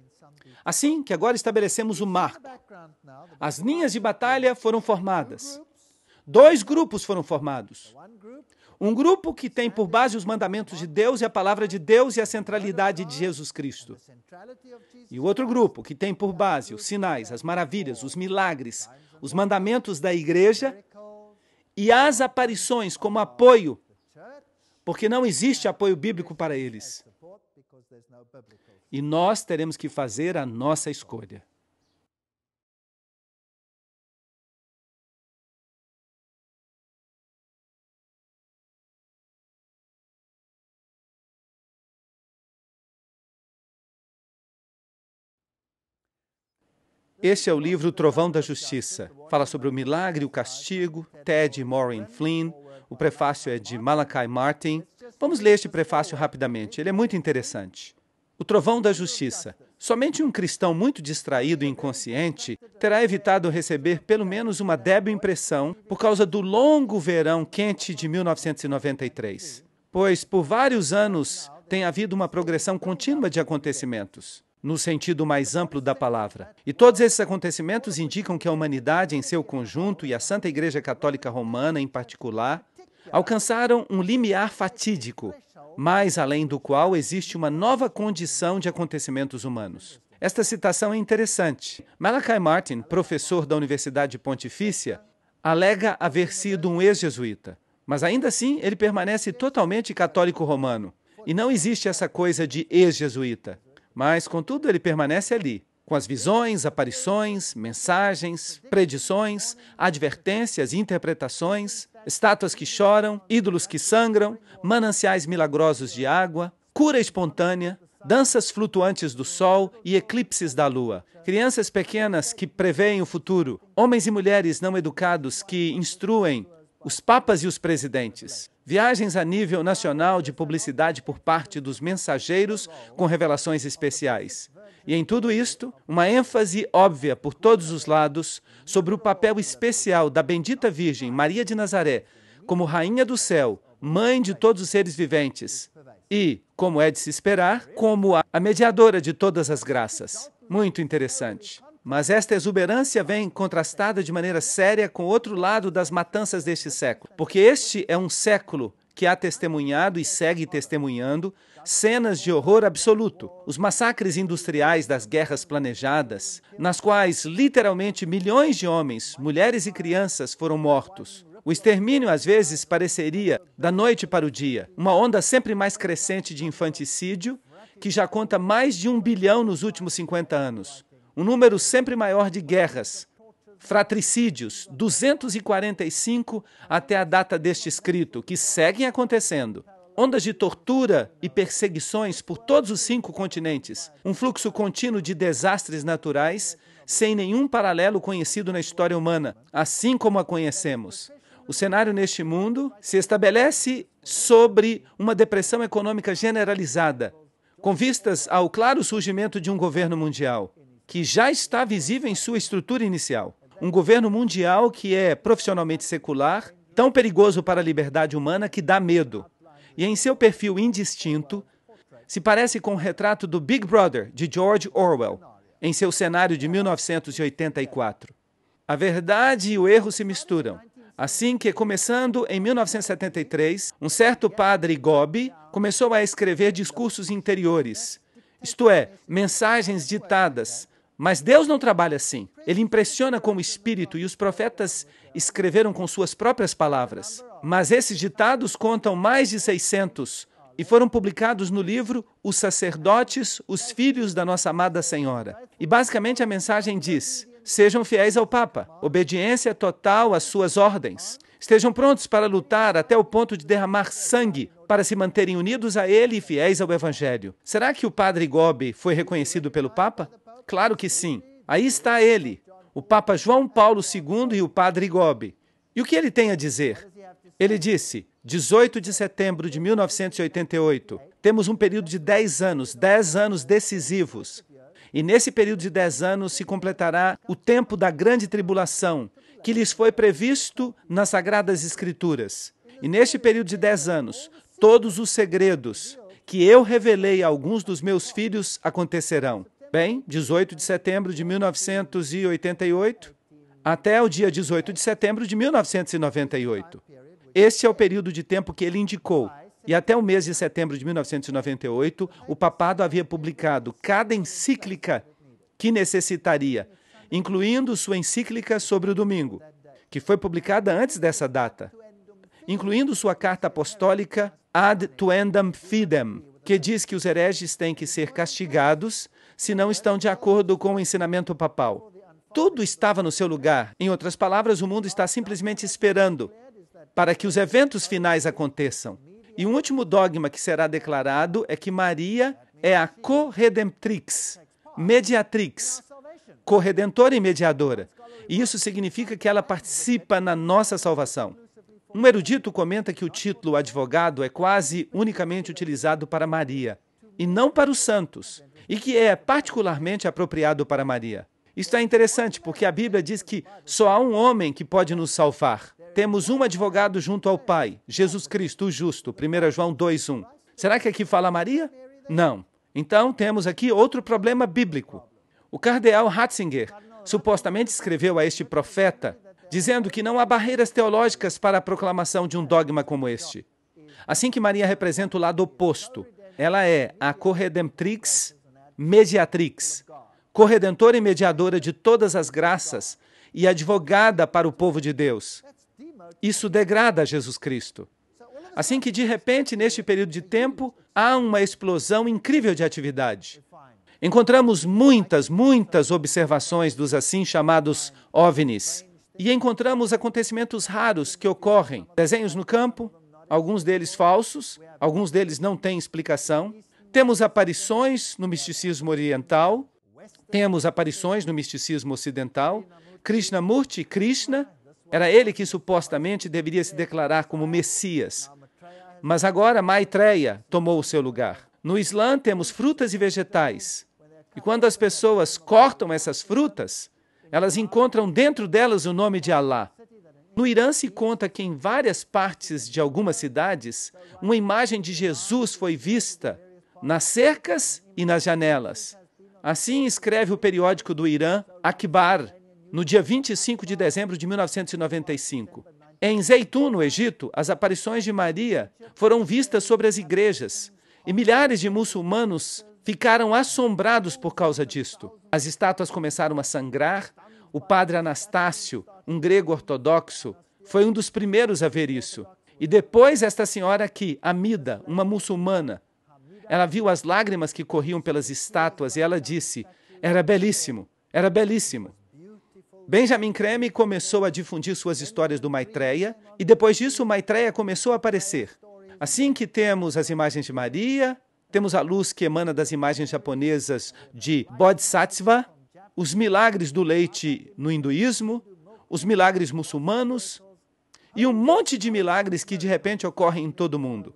Assim que agora estabelecemos o marco, as linhas de batalha foram formadas. Dois grupos foram formados. Um grupo que tem por base os mandamentos de Deus e a palavra de Deus e a centralidade de Jesus Cristo. E o outro grupo que tem por base os sinais, as maravilhas, os milagres, os mandamentos da igreja e as aparições como apoio porque não existe apoio bíblico para eles. E nós teremos que fazer a nossa escolha. Este é o livro Trovão da Justiça. Fala sobre o milagre e o castigo, Ted e Maureen Flynn. O prefácio é de Malachi Martin. Vamos ler este prefácio rapidamente, ele é muito interessante. O Trovão da Justiça. Somente um cristão muito distraído e inconsciente terá evitado receber pelo menos uma débil impressão por causa do longo verão quente de 1993. Pois por vários anos tem havido uma progressão contínua de acontecimentos no sentido mais amplo da palavra. E todos esses acontecimentos indicam que a humanidade em seu conjunto e a Santa Igreja Católica Romana em particular alcançaram um limiar fatídico, mais além do qual existe uma nova condição de acontecimentos humanos. Esta citação é interessante. Malachi Martin, professor da Universidade Pontifícia, alega haver sido um ex-jesuíta, mas ainda assim ele permanece totalmente católico romano. E não existe essa coisa de ex-jesuíta. Mas, contudo, ele permanece ali, com as visões, aparições, mensagens, predições, advertências, interpretações, estátuas que choram, ídolos que sangram, mananciais milagrosos de água, cura espontânea, danças flutuantes do sol e eclipses da lua, crianças pequenas que preveem o futuro, homens e mulheres não educados que instruem os papas e os presidentes. Viagens a nível nacional de publicidade por parte dos mensageiros com revelações especiais. E em tudo isto, uma ênfase óbvia por todos os lados sobre o papel especial da bendita Virgem Maria de Nazaré como Rainha do Céu, Mãe de todos os seres viventes e, como é de se esperar, como a mediadora de todas as graças. Muito interessante. Mas esta exuberância vem contrastada de maneira séria com outro lado das matanças deste século, porque este é um século que há testemunhado e segue testemunhando cenas de horror absoluto. Os massacres industriais das guerras planejadas, nas quais literalmente milhões de homens, mulheres e crianças foram mortos. O extermínio às vezes pareceria da noite para o dia, uma onda sempre mais crescente de infanticídio que já conta mais de um bilhão nos últimos 50 anos um número sempre maior de guerras, fratricídios, 245 até a data deste escrito, que seguem acontecendo. Ondas de tortura e perseguições por todos os cinco continentes, um fluxo contínuo de desastres naturais sem nenhum paralelo conhecido na história humana, assim como a conhecemos. O cenário neste mundo se estabelece sobre uma depressão econômica generalizada, com vistas ao claro surgimento de um governo mundial que já está visível em sua estrutura inicial. Um governo mundial que é profissionalmente secular, tão perigoso para a liberdade humana que dá medo. E em seu perfil indistinto, se parece com o retrato do Big Brother de George Orwell, em seu cenário de 1984. A verdade e o erro se misturam. Assim que, começando em 1973, um certo padre Gobi começou a escrever discursos interiores, isto é, mensagens ditadas mas Deus não trabalha assim. Ele impressiona com o espírito e os profetas escreveram com suas próprias palavras. Mas esses ditados contam mais de 600 e foram publicados no livro Os Sacerdotes, os Filhos da Nossa Amada Senhora. E basicamente a mensagem diz: sejam fiéis ao Papa, obediência total às suas ordens. Estejam prontos para lutar até o ponto de derramar sangue para se manterem unidos a ele e fiéis ao Evangelho. Será que o padre Gobi foi reconhecido pelo Papa? Claro que sim. Aí está ele, o Papa João Paulo II e o Padre Gobi. E o que ele tem a dizer? Ele disse, 18 de setembro de 1988, temos um período de 10 anos, 10 anos decisivos. E nesse período de 10 anos se completará o tempo da grande tribulação, que lhes foi previsto nas Sagradas Escrituras. E neste período de 10 anos, todos os segredos que eu revelei a alguns dos meus filhos acontecerão. Bem, 18 de setembro de 1988 até o dia 18 de setembro de 1998. Este é o período de tempo que ele indicou. E até o mês de setembro de 1998, o papado havia publicado cada encíclica que necessitaria, incluindo sua encíclica sobre o domingo, que foi publicada antes dessa data, incluindo sua carta apostólica Ad Tuendam Fidem, que diz que os hereges têm que ser castigados se não estão de acordo com o ensinamento papal. Tudo estava no seu lugar. Em outras palavras, o mundo está simplesmente esperando para que os eventos finais aconteçam. E um último dogma que será declarado é que Maria é a corredemptrix, mediatrix, corredentora e mediadora. E isso significa que ela participa na nossa salvação. Um erudito comenta que o título advogado é quase unicamente utilizado para Maria, e não para os santos, e que é particularmente apropriado para Maria. Isto é interessante porque a Bíblia diz que só há um homem que pode nos salvar. Temos um advogado junto ao Pai, Jesus Cristo, o justo. 1 João 2:1. Será que aqui fala Maria? Não. Então temos aqui outro problema bíblico. O cardeal Ratzinger supostamente escreveu a este profeta dizendo que não há barreiras teológicas para a proclamação de um dogma como este. Assim que Maria representa o lado oposto, ela é a corredemptrix mediatrix, corredentora e mediadora de todas as graças e advogada para o povo de Deus. Isso degrada Jesus Cristo. Assim que, de repente, neste período de tempo, há uma explosão incrível de atividade. Encontramos muitas, muitas observações dos assim chamados OVNIs. E encontramos acontecimentos raros que ocorrem. Desenhos no campo, alguns deles falsos, alguns deles não têm explicação. Temos aparições no misticismo oriental, temos aparições no misticismo ocidental. Krishnamurti, Krishna, era ele que supostamente deveria se declarar como Messias. Mas agora Maitreya tomou o seu lugar. No Islã temos frutas e vegetais. E quando as pessoas cortam essas frutas, elas encontram dentro delas o nome de Alá. No Irã se conta que em várias partes de algumas cidades, uma imagem de Jesus foi vista nas cercas e nas janelas. Assim escreve o periódico do Irã, Akbar, no dia 25 de dezembro de 1995. Em Zeitun, no Egito, as aparições de Maria foram vistas sobre as igrejas e milhares de muçulmanos ficaram assombrados por causa disto. As estátuas começaram a sangrar. O padre Anastácio, um grego ortodoxo, foi um dos primeiros a ver isso. E depois, esta senhora aqui, Amida, uma muçulmana, ela viu as lágrimas que corriam pelas estátuas e ela disse: Era belíssimo, era belíssimo. Benjamin Creme começou a difundir suas histórias do Maitreya e depois disso Maitreya começou a aparecer. Assim que temos as imagens de Maria, temos a luz que emana das imagens japonesas de Bodhisattva, os milagres do leite no hinduísmo, os milagres muçulmanos e um monte de milagres que de repente ocorrem em todo o mundo.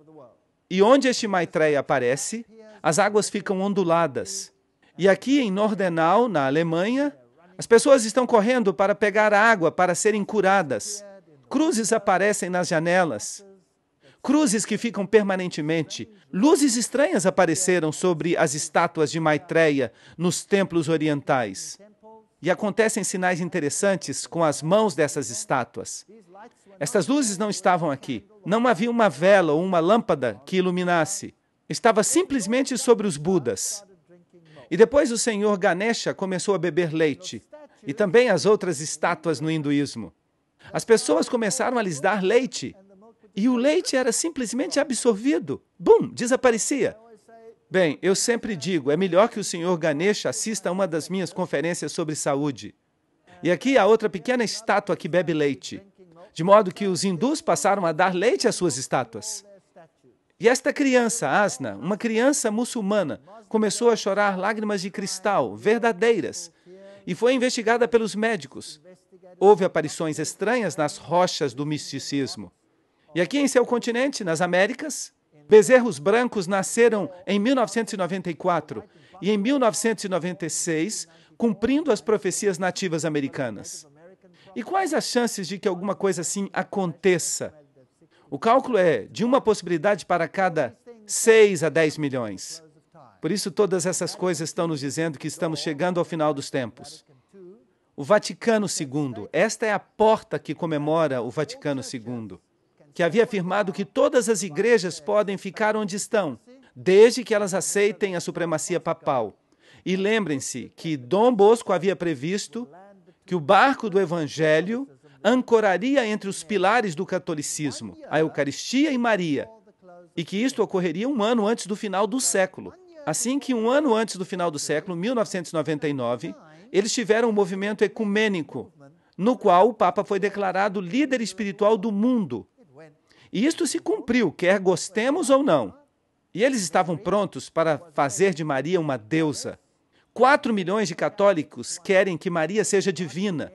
E onde este Maitreya aparece, as águas ficam onduladas. E aqui em Nordenau, na Alemanha, as pessoas estão correndo para pegar água para serem curadas. Cruzes aparecem nas janelas. Cruzes que ficam permanentemente. Luzes estranhas apareceram sobre as estátuas de Maitreya nos templos orientais. E acontecem sinais interessantes com as mãos dessas estátuas. Estas luzes não estavam aqui. Não havia uma vela ou uma lâmpada que iluminasse. Estava simplesmente sobre os Budas. E depois o senhor Ganesha começou a beber leite, e também as outras estátuas no hinduísmo. As pessoas começaram a lhes dar leite, e o leite era simplesmente absorvido. Bum! Desaparecia. Bem, eu sempre digo, é melhor que o Sr. Ganesha assista a uma das minhas conferências sobre saúde. E aqui há outra pequena estátua que bebe leite, de modo que os hindus passaram a dar leite às suas estátuas. E esta criança, Asna, uma criança muçulmana, começou a chorar lágrimas de cristal, verdadeiras, e foi investigada pelos médicos. Houve aparições estranhas nas rochas do misticismo. E aqui em seu continente, nas Américas, Bezerros brancos nasceram em 1994 e em 1996, cumprindo as profecias nativas americanas. E quais as chances de que alguma coisa assim aconteça? O cálculo é de uma possibilidade para cada 6 a 10 milhões. Por isso, todas essas coisas estão nos dizendo que estamos chegando ao final dos tempos. O Vaticano II, esta é a porta que comemora o Vaticano II que havia afirmado que todas as igrejas podem ficar onde estão, desde que elas aceitem a supremacia papal. E lembrem-se que Dom Bosco havia previsto que o barco do Evangelho ancoraria entre os pilares do catolicismo, a Eucaristia e Maria, e que isto ocorreria um ano antes do final do século. Assim que um ano antes do final do século, 1999, eles tiveram um movimento ecumênico, no qual o Papa foi declarado líder espiritual do mundo, e isto se cumpriu, quer gostemos ou não. E eles estavam prontos para fazer de Maria uma deusa. Quatro milhões de católicos querem que Maria seja divina.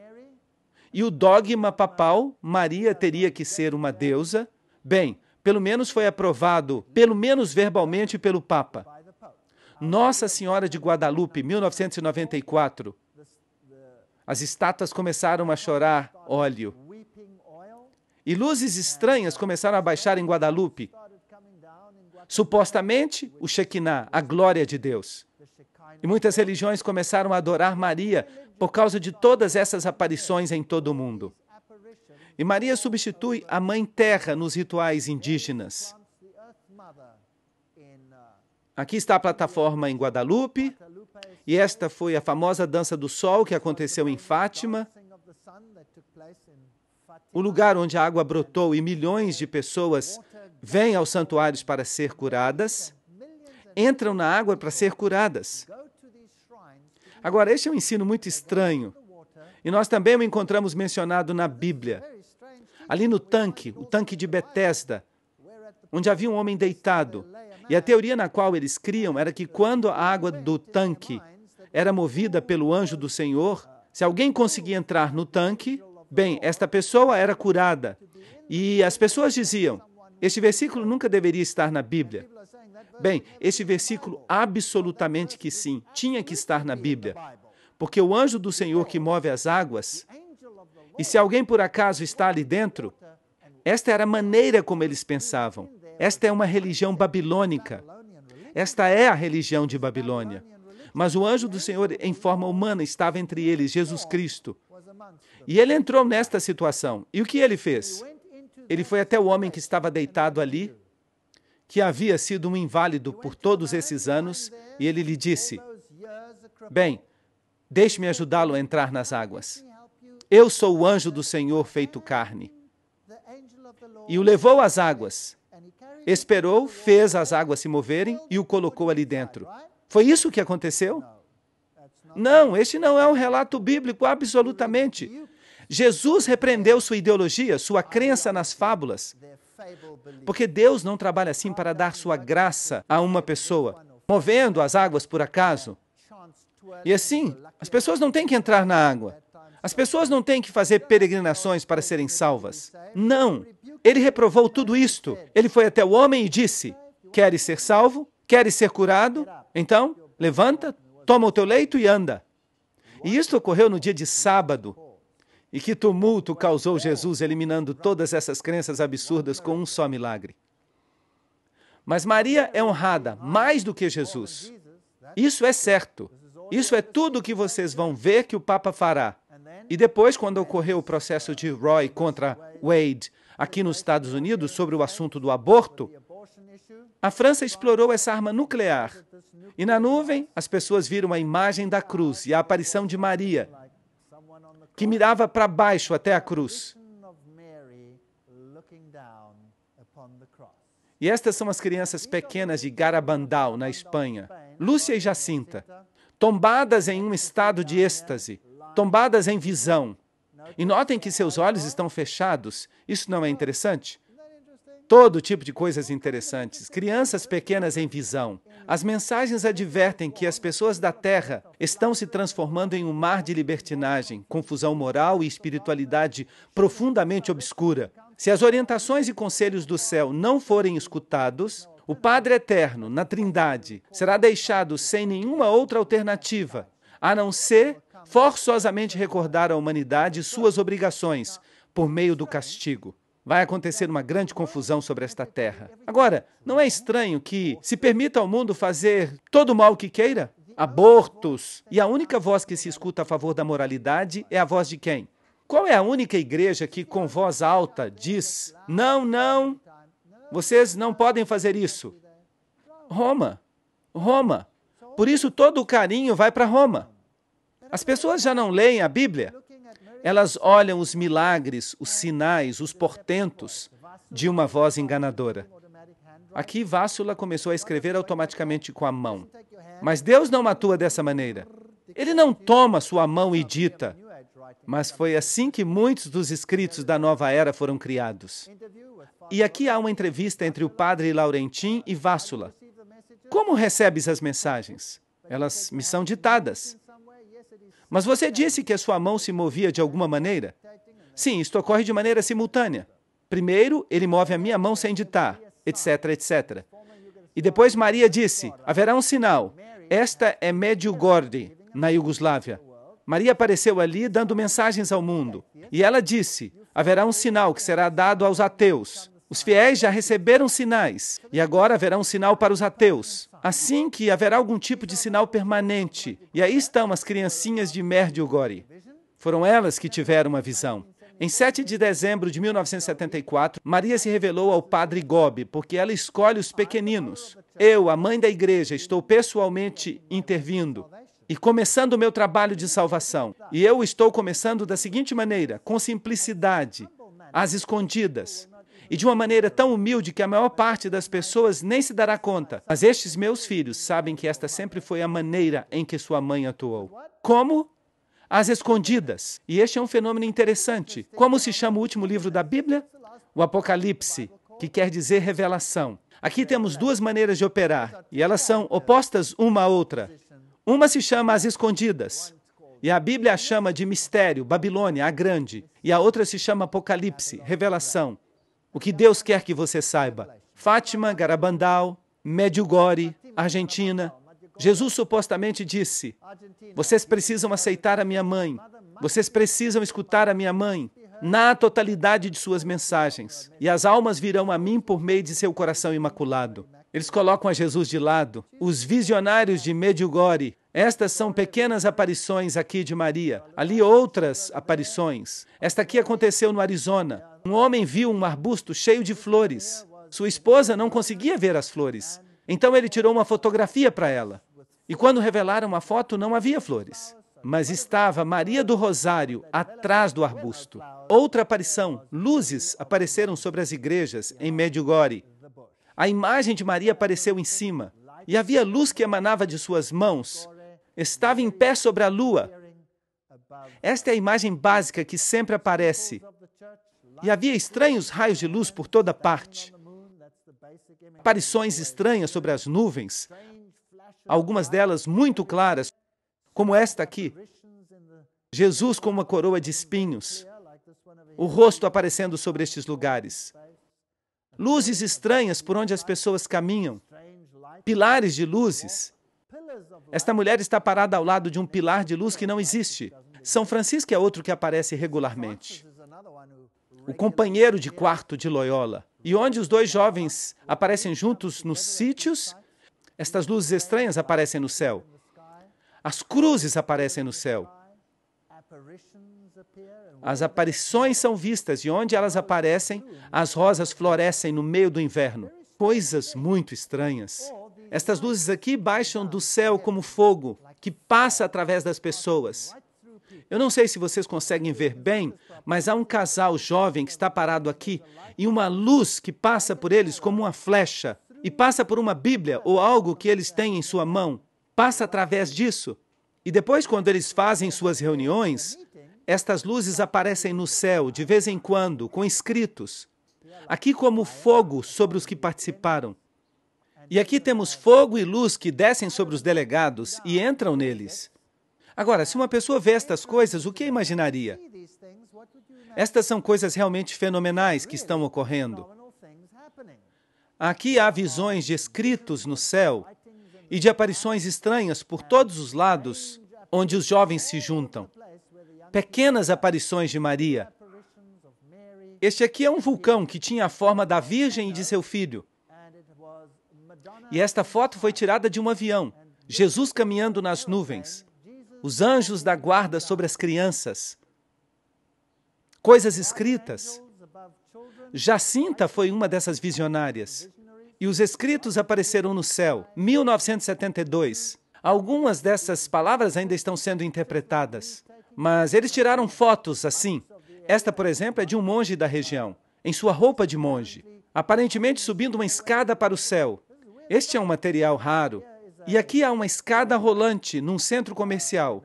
E o dogma papal, Maria teria que ser uma deusa. Bem, pelo menos foi aprovado, pelo menos verbalmente, pelo Papa. Nossa Senhora de Guadalupe, 1994. As estátuas começaram a chorar óleo. E luzes estranhas começaram a baixar em Guadalupe. Supostamente o Shekinah, a glória de Deus. E muitas religiões começaram a adorar Maria por causa de todas essas aparições em todo o mundo. E Maria substitui a Mãe Terra nos rituais indígenas. Aqui está a plataforma em Guadalupe, e esta foi a famosa dança do sol que aconteceu em Fátima o lugar onde a água brotou e milhões de pessoas vêm aos santuários para ser curadas, entram na água para ser curadas. Agora, este é um ensino muito estranho. E nós também o encontramos mencionado na Bíblia. Ali no tanque, o tanque de Betesda, onde havia um homem deitado. E a teoria na qual eles criam era que quando a água do tanque era movida pelo anjo do Senhor, se alguém conseguia entrar no tanque, Bem, esta pessoa era curada. E as pessoas diziam: este versículo nunca deveria estar na Bíblia. Bem, este versículo absolutamente que sim, tinha que estar na Bíblia. Porque o anjo do Senhor que move as águas, e se alguém por acaso está ali dentro, esta era a maneira como eles pensavam. Esta é uma religião babilônica. Esta é a religião de Babilônia. Mas o anjo do Senhor, em forma humana, estava entre eles, Jesus Cristo. E ele entrou nesta situação. E o que ele fez? Ele foi até o homem que estava deitado ali, que havia sido um inválido por todos esses anos, e ele lhe disse: Bem, deixe-me ajudá-lo a entrar nas águas. Eu sou o anjo do Senhor feito carne. E o levou às águas. Esperou, fez as águas se moverem e o colocou ali dentro. Foi isso que aconteceu? Não, este não é um relato bíblico, absolutamente. Jesus repreendeu sua ideologia, sua crença nas fábulas, porque Deus não trabalha assim para dar sua graça a uma pessoa, movendo as águas por acaso. E assim, as pessoas não têm que entrar na água. As pessoas não têm que fazer peregrinações para serem salvas. Não. Ele reprovou tudo isto. Ele foi até o homem e disse: Queres ser salvo? Queres ser curado? Então, levanta, Toma o teu leito e anda. E isto ocorreu no dia de sábado. E que tumulto causou Jesus eliminando todas essas crenças absurdas com um só milagre. Mas Maria é honrada mais do que Jesus. Isso é certo. Isso é tudo o que vocês vão ver que o Papa fará. E depois, quando ocorreu o processo de Roy contra Wade aqui nos Estados Unidos sobre o assunto do aborto, a França explorou essa arma nuclear. E na nuvem, as pessoas viram a imagem da cruz e a aparição de Maria, que mirava para baixo até a cruz. E estas são as crianças pequenas de Garabandal, na Espanha, Lúcia e Jacinta, tombadas em um estado de êxtase, tombadas em visão. E notem que seus olhos estão fechados. Isso não é interessante? todo tipo de coisas interessantes, crianças pequenas em visão. As mensagens advertem que as pessoas da Terra estão se transformando em um mar de libertinagem, confusão moral e espiritualidade profundamente obscura. Se as orientações e conselhos do céu não forem escutados, o Padre Eterno, na Trindade, será deixado sem nenhuma outra alternativa, a não ser forçosamente recordar à humanidade suas obrigações por meio do castigo. Vai acontecer uma grande confusão sobre esta terra. Agora, não é estranho que se permita ao mundo fazer todo o mal que queira? Abortos. E a única voz que se escuta a favor da moralidade é a voz de quem? Qual é a única igreja que, com voz alta, diz: não, não, vocês não podem fazer isso? Roma. Roma. Por isso todo o carinho vai para Roma. As pessoas já não leem a Bíblia. Elas olham os milagres, os sinais, os portentos de uma voz enganadora. Aqui Vássula começou a escrever automaticamente com a mão. Mas Deus não atua dessa maneira. Ele não toma sua mão e dita. Mas foi assim que muitos dos escritos da nova era foram criados. E aqui há uma entrevista entre o padre Laurentin e Vássula. Como recebes as mensagens? Elas me são ditadas. Mas você disse que a sua mão se movia de alguma maneira? Sim, isto ocorre de maneira simultânea. Primeiro, ele move a minha mão sem ditar, etc, etc. E depois Maria disse: haverá um sinal. Esta é Medjugorje, na Iugoslávia. Maria apareceu ali dando mensagens ao mundo. E ela disse: haverá um sinal que será dado aos ateus. Os fiéis já receberam sinais, e agora haverá um sinal para os ateus. Assim que haverá algum tipo de sinal permanente. E aí estão as criancinhas de Merdilgori. Foram elas que tiveram uma visão. Em 7 de dezembro de 1974, Maria se revelou ao padre Gobi, porque ela escolhe os pequeninos. Eu, a mãe da igreja, estou pessoalmente intervindo e começando o meu trabalho de salvação. E eu estou começando da seguinte maneira, com simplicidade, às escondidas e de uma maneira tão humilde que a maior parte das pessoas nem se dará conta. Mas estes meus filhos sabem que esta sempre foi a maneira em que sua mãe atuou. Como? Às escondidas. E este é um fenômeno interessante. Como se chama o último livro da Bíblia? O Apocalipse, que quer dizer revelação. Aqui temos duas maneiras de operar, e elas são opostas uma à outra. Uma se chama as escondidas, e a Bíblia a chama de mistério, Babilônia, a grande, e a outra se chama Apocalipse, revelação, o que Deus quer que você saiba. Fátima, Garabandal, Medjugorje, Argentina. Jesus supostamente disse: Vocês precisam aceitar a minha mãe. Vocês precisam escutar a minha mãe na totalidade de suas mensagens. E as almas virão a mim por meio de seu coração imaculado. Eles colocam a Jesus de lado. Os visionários de Medjugorje estas são pequenas aparições aqui de Maria. Ali outras aparições. Esta aqui aconteceu no Arizona. Um homem viu um arbusto cheio de flores. Sua esposa não conseguia ver as flores. Então ele tirou uma fotografia para ela. E quando revelaram a foto, não havia flores. Mas estava Maria do Rosário atrás do arbusto. Outra aparição: luzes apareceram sobre as igrejas em Medjugorje. A imagem de Maria apareceu em cima, e havia luz que emanava de suas mãos, estava em pé sobre a lua. Esta é a imagem básica que sempre aparece. E havia estranhos raios de luz por toda parte. Aparições estranhas sobre as nuvens, algumas delas muito claras, como esta aqui. Jesus com uma coroa de espinhos, o rosto aparecendo sobre estes lugares. Luzes estranhas por onde as pessoas caminham, pilares de luzes, esta mulher está parada ao lado de um pilar de luz que não existe. São Francisco é outro que aparece regularmente. O companheiro de quarto de Loyola. E onde os dois jovens aparecem juntos nos sítios, estas luzes estranhas aparecem no céu. As cruzes aparecem no céu. As aparições são vistas e onde elas aparecem, as rosas florescem no meio do inverno. Coisas muito estranhas. Estas luzes aqui baixam do céu como fogo que passa através das pessoas. Eu não sei se vocês conseguem ver bem, mas há um casal jovem que está parado aqui e uma luz que passa por eles como uma flecha e passa por uma Bíblia ou algo que eles têm em sua mão. Passa através disso. E depois, quando eles fazem suas reuniões, estas luzes aparecem no céu de vez em quando com escritos. Aqui, como fogo sobre os que participaram. E aqui temos fogo e luz que descem sobre os delegados e entram neles. Agora, se uma pessoa vê estas coisas, o que imaginaria? Estas são coisas realmente fenomenais que estão ocorrendo. Aqui há visões de escritos no céu e de aparições estranhas por todos os lados onde os jovens se juntam. Pequenas aparições de Maria. Este aqui é um vulcão que tinha a forma da Virgem e de seu filho. E esta foto foi tirada de um avião. Jesus caminhando nas nuvens. Os anjos da guarda sobre as crianças. Coisas escritas. Jacinta foi uma dessas visionárias. E os escritos apareceram no céu, 1972. Algumas dessas palavras ainda estão sendo interpretadas, mas eles tiraram fotos assim. Esta, por exemplo, é de um monge da região, em sua roupa de monge, aparentemente subindo uma escada para o céu. Este é um material raro. E aqui há uma escada rolante num centro comercial,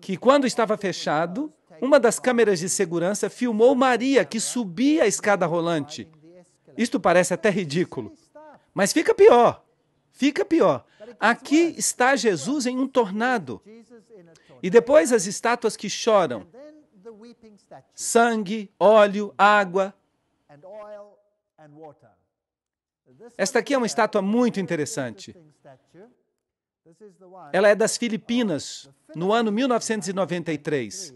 que quando estava fechado, uma das câmeras de segurança filmou Maria que subia a escada rolante. Isto parece até ridículo. Mas fica pior. Fica pior. Aqui está Jesus em um tornado. E depois as estátuas que choram. Sangue, óleo, água. Esta aqui é uma estátua muito interessante. Ela é das Filipinas, no ano 1993.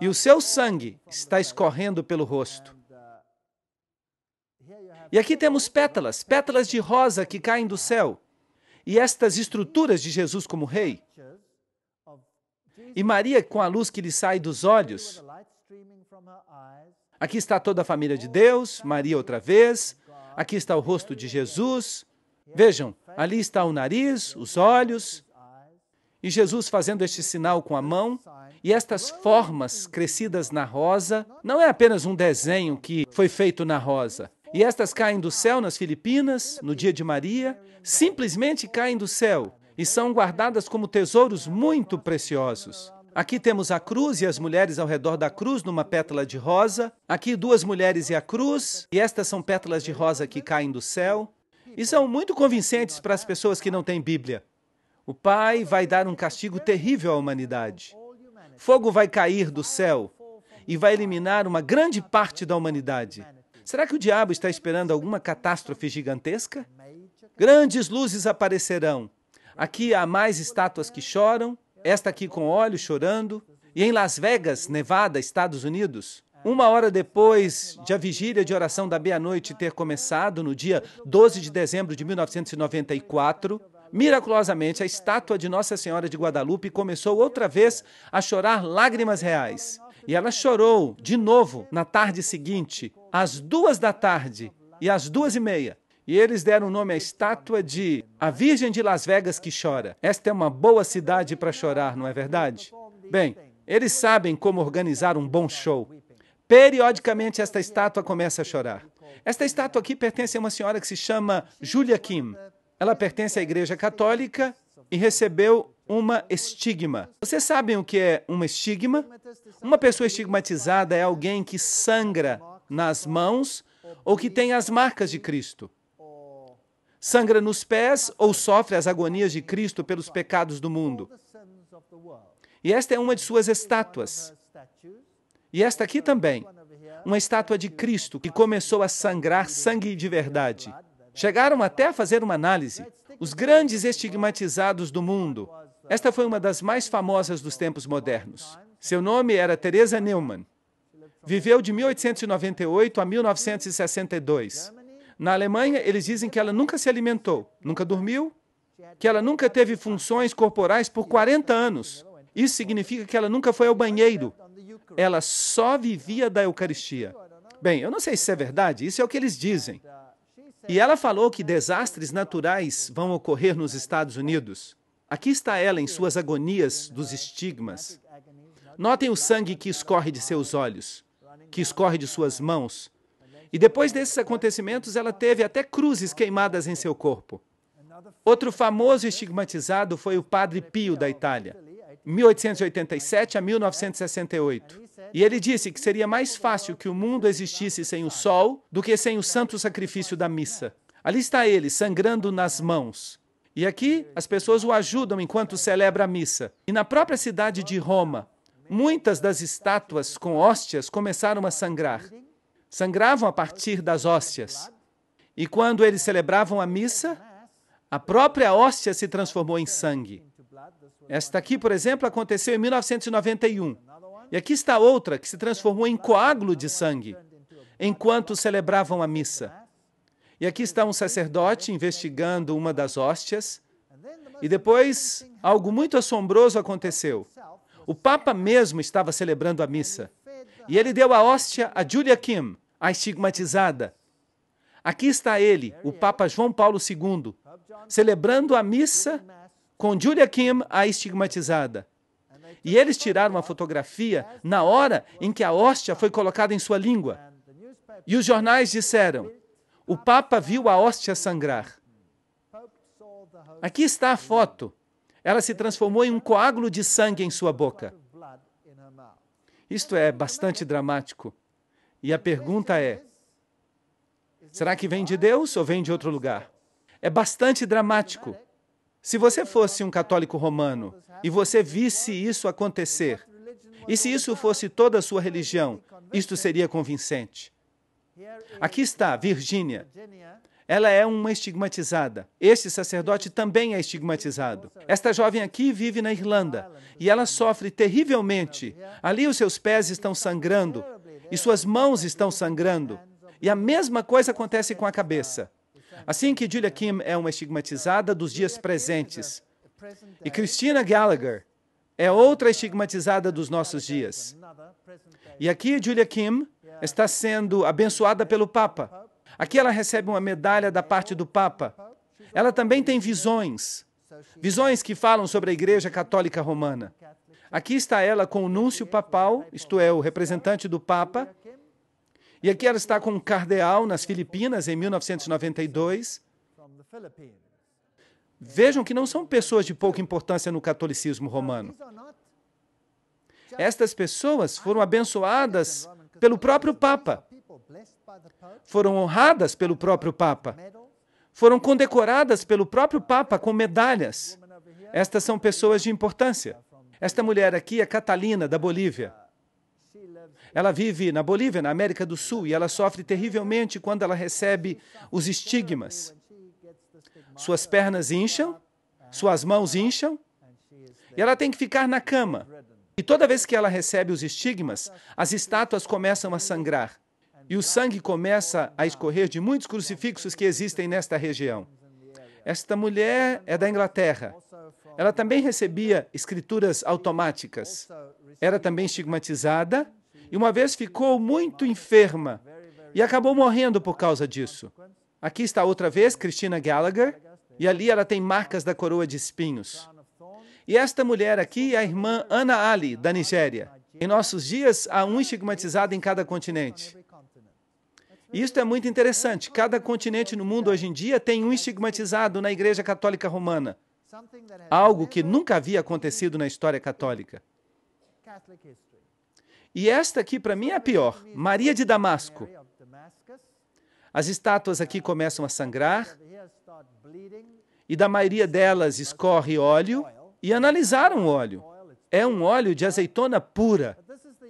E o seu sangue está escorrendo pelo rosto. E aqui temos pétalas, pétalas de rosa que caem do céu. E estas estruturas de Jesus como rei. E Maria com a luz que lhe sai dos olhos. Aqui está toda a família de Deus, Maria outra vez, Aqui está o rosto de Jesus. Vejam, ali está o nariz, os olhos. E Jesus fazendo este sinal com a mão. E estas formas crescidas na rosa não é apenas um desenho que foi feito na rosa. E estas caem do céu nas Filipinas, no dia de Maria, simplesmente caem do céu e são guardadas como tesouros muito preciosos. Aqui temos a cruz e as mulheres ao redor da cruz numa pétala de rosa. Aqui duas mulheres e a cruz, e estas são pétalas de rosa que caem do céu. E são muito convincentes para as pessoas que não têm Bíblia. O Pai vai dar um castigo terrível à humanidade. Fogo vai cair do céu e vai eliminar uma grande parte da humanidade. Será que o diabo está esperando alguma catástrofe gigantesca? Grandes luzes aparecerão. Aqui há mais estátuas que choram, esta aqui com óleo, chorando, e em Las Vegas, Nevada, Estados Unidos. Uma hora depois de a vigília de oração da meia-noite ter começado, no dia 12 de dezembro de 1994, miraculosamente a estátua de Nossa Senhora de Guadalupe começou outra vez a chorar lágrimas reais. E ela chorou de novo na tarde seguinte, às duas da tarde e às duas e meia. E eles deram o nome à estátua de A Virgem de Las Vegas que Chora. Esta é uma boa cidade para chorar, não é verdade? Bem, eles sabem como organizar um bom show. Periodicamente, esta estátua começa a chorar. Esta estátua aqui pertence a uma senhora que se chama Julia Kim. Ela pertence à Igreja Católica e recebeu uma estigma. Vocês sabem o que é um estigma? Uma pessoa estigmatizada é alguém que sangra nas mãos ou que tem as marcas de Cristo sangra nos pés ou sofre as agonias de Cristo pelos pecados do mundo. E esta é uma de suas estátuas. E esta aqui também, uma estátua de Cristo que começou a sangrar sangue de verdade. Chegaram até a fazer uma análise. Os grandes estigmatizados do mundo. Esta foi uma das mais famosas dos tempos modernos. Seu nome era Teresa Neumann. Viveu de 1898 a 1962. Na Alemanha, eles dizem que ela nunca se alimentou, nunca dormiu, que ela nunca teve funções corporais por 40 anos. Isso significa que ela nunca foi ao banheiro. Ela só vivia da Eucaristia. Bem, eu não sei se é verdade, isso é o que eles dizem. E ela falou que desastres naturais vão ocorrer nos Estados Unidos. Aqui está ela em suas agonias dos estigmas. Notem o sangue que escorre de seus olhos, que escorre de suas mãos, e depois desses acontecimentos, ela teve até cruzes queimadas em seu corpo. Outro famoso estigmatizado foi o padre Pio da Itália, 1887 a 1968. E ele disse que seria mais fácil que o mundo existisse sem o sol do que sem o santo sacrifício da missa. Ali está ele, sangrando nas mãos. E aqui as pessoas o ajudam enquanto celebra a missa. E na própria cidade de Roma, muitas das estátuas com hóstias começaram a sangrar sangravam a partir das hóstias. E quando eles celebravam a missa, a própria hóstia se transformou em sangue. Esta aqui, por exemplo, aconteceu em 1991. E aqui está outra que se transformou em coágulo de sangue enquanto celebravam a missa. E aqui está um sacerdote investigando uma das hóstias. E depois algo muito assombroso aconteceu. O Papa mesmo estava celebrando a missa. E ele deu a hóstia a Julia Kim, a estigmatizada. Aqui está ele, o Papa João Paulo II, celebrando a missa com Julia Kim, a estigmatizada. E eles tiraram uma fotografia na hora em que a hóstia foi colocada em sua língua. E os jornais disseram: o Papa viu a hóstia sangrar. Aqui está a foto. Ela se transformou em um coágulo de sangue em sua boca. Isto é bastante dramático. E a pergunta é: será que vem de Deus ou vem de outro lugar? É bastante dramático. Se você fosse um católico romano e você visse isso acontecer, e se isso fosse toda a sua religião, isto seria convincente. Aqui está Virgínia. Ela é uma estigmatizada. Este sacerdote também é estigmatizado. Esta jovem aqui vive na Irlanda e ela sofre terrivelmente. Ali os seus pés estão sangrando e suas mãos estão sangrando. E a mesma coisa acontece com a cabeça. Assim que Julia Kim é uma estigmatizada dos dias presentes, e Christina Gallagher é outra estigmatizada dos nossos dias. E aqui Julia Kim está sendo abençoada pelo Papa. Aqui ela recebe uma medalha da parte do Papa. Ela também tem visões, visões que falam sobre a Igreja Católica Romana. Aqui está ela com o núncio papal, isto é, o representante do Papa. E aqui ela está com um cardeal nas Filipinas em 1992. Vejam que não são pessoas de pouca importância no catolicismo romano. Estas pessoas foram abençoadas pelo próprio Papa, foram honradas pelo próprio Papa, foram condecoradas pelo próprio Papa com medalhas. Estas são pessoas de importância. Esta mulher aqui é Catalina, da Bolívia. Ela vive na Bolívia, na América do Sul, e ela sofre terrivelmente quando ela recebe os estigmas. Suas pernas incham, suas mãos incham, e ela tem que ficar na cama. E toda vez que ela recebe os estigmas, as estátuas começam a sangrar. E o sangue começa a escorrer de muitos crucifixos que existem nesta região. Esta mulher é da Inglaterra. Ela também recebia escrituras automáticas. Era também estigmatizada e uma vez ficou muito enferma e acabou morrendo por causa disso. Aqui está outra vez Christina Gallagher e ali ela tem marcas da coroa de espinhos. E esta mulher aqui é a irmã Ana Ali, da Nigéria. Em nossos dias, há um estigmatizado em cada continente. Isto é muito interessante. Cada continente no mundo hoje em dia tem um estigmatizado na Igreja Católica Romana algo que nunca havia acontecido na história católica. E esta aqui, para mim, é a pior: Maria de Damasco. As estátuas aqui começam a sangrar, e da maioria delas escorre óleo, e analisaram o óleo. É um óleo de azeitona pura.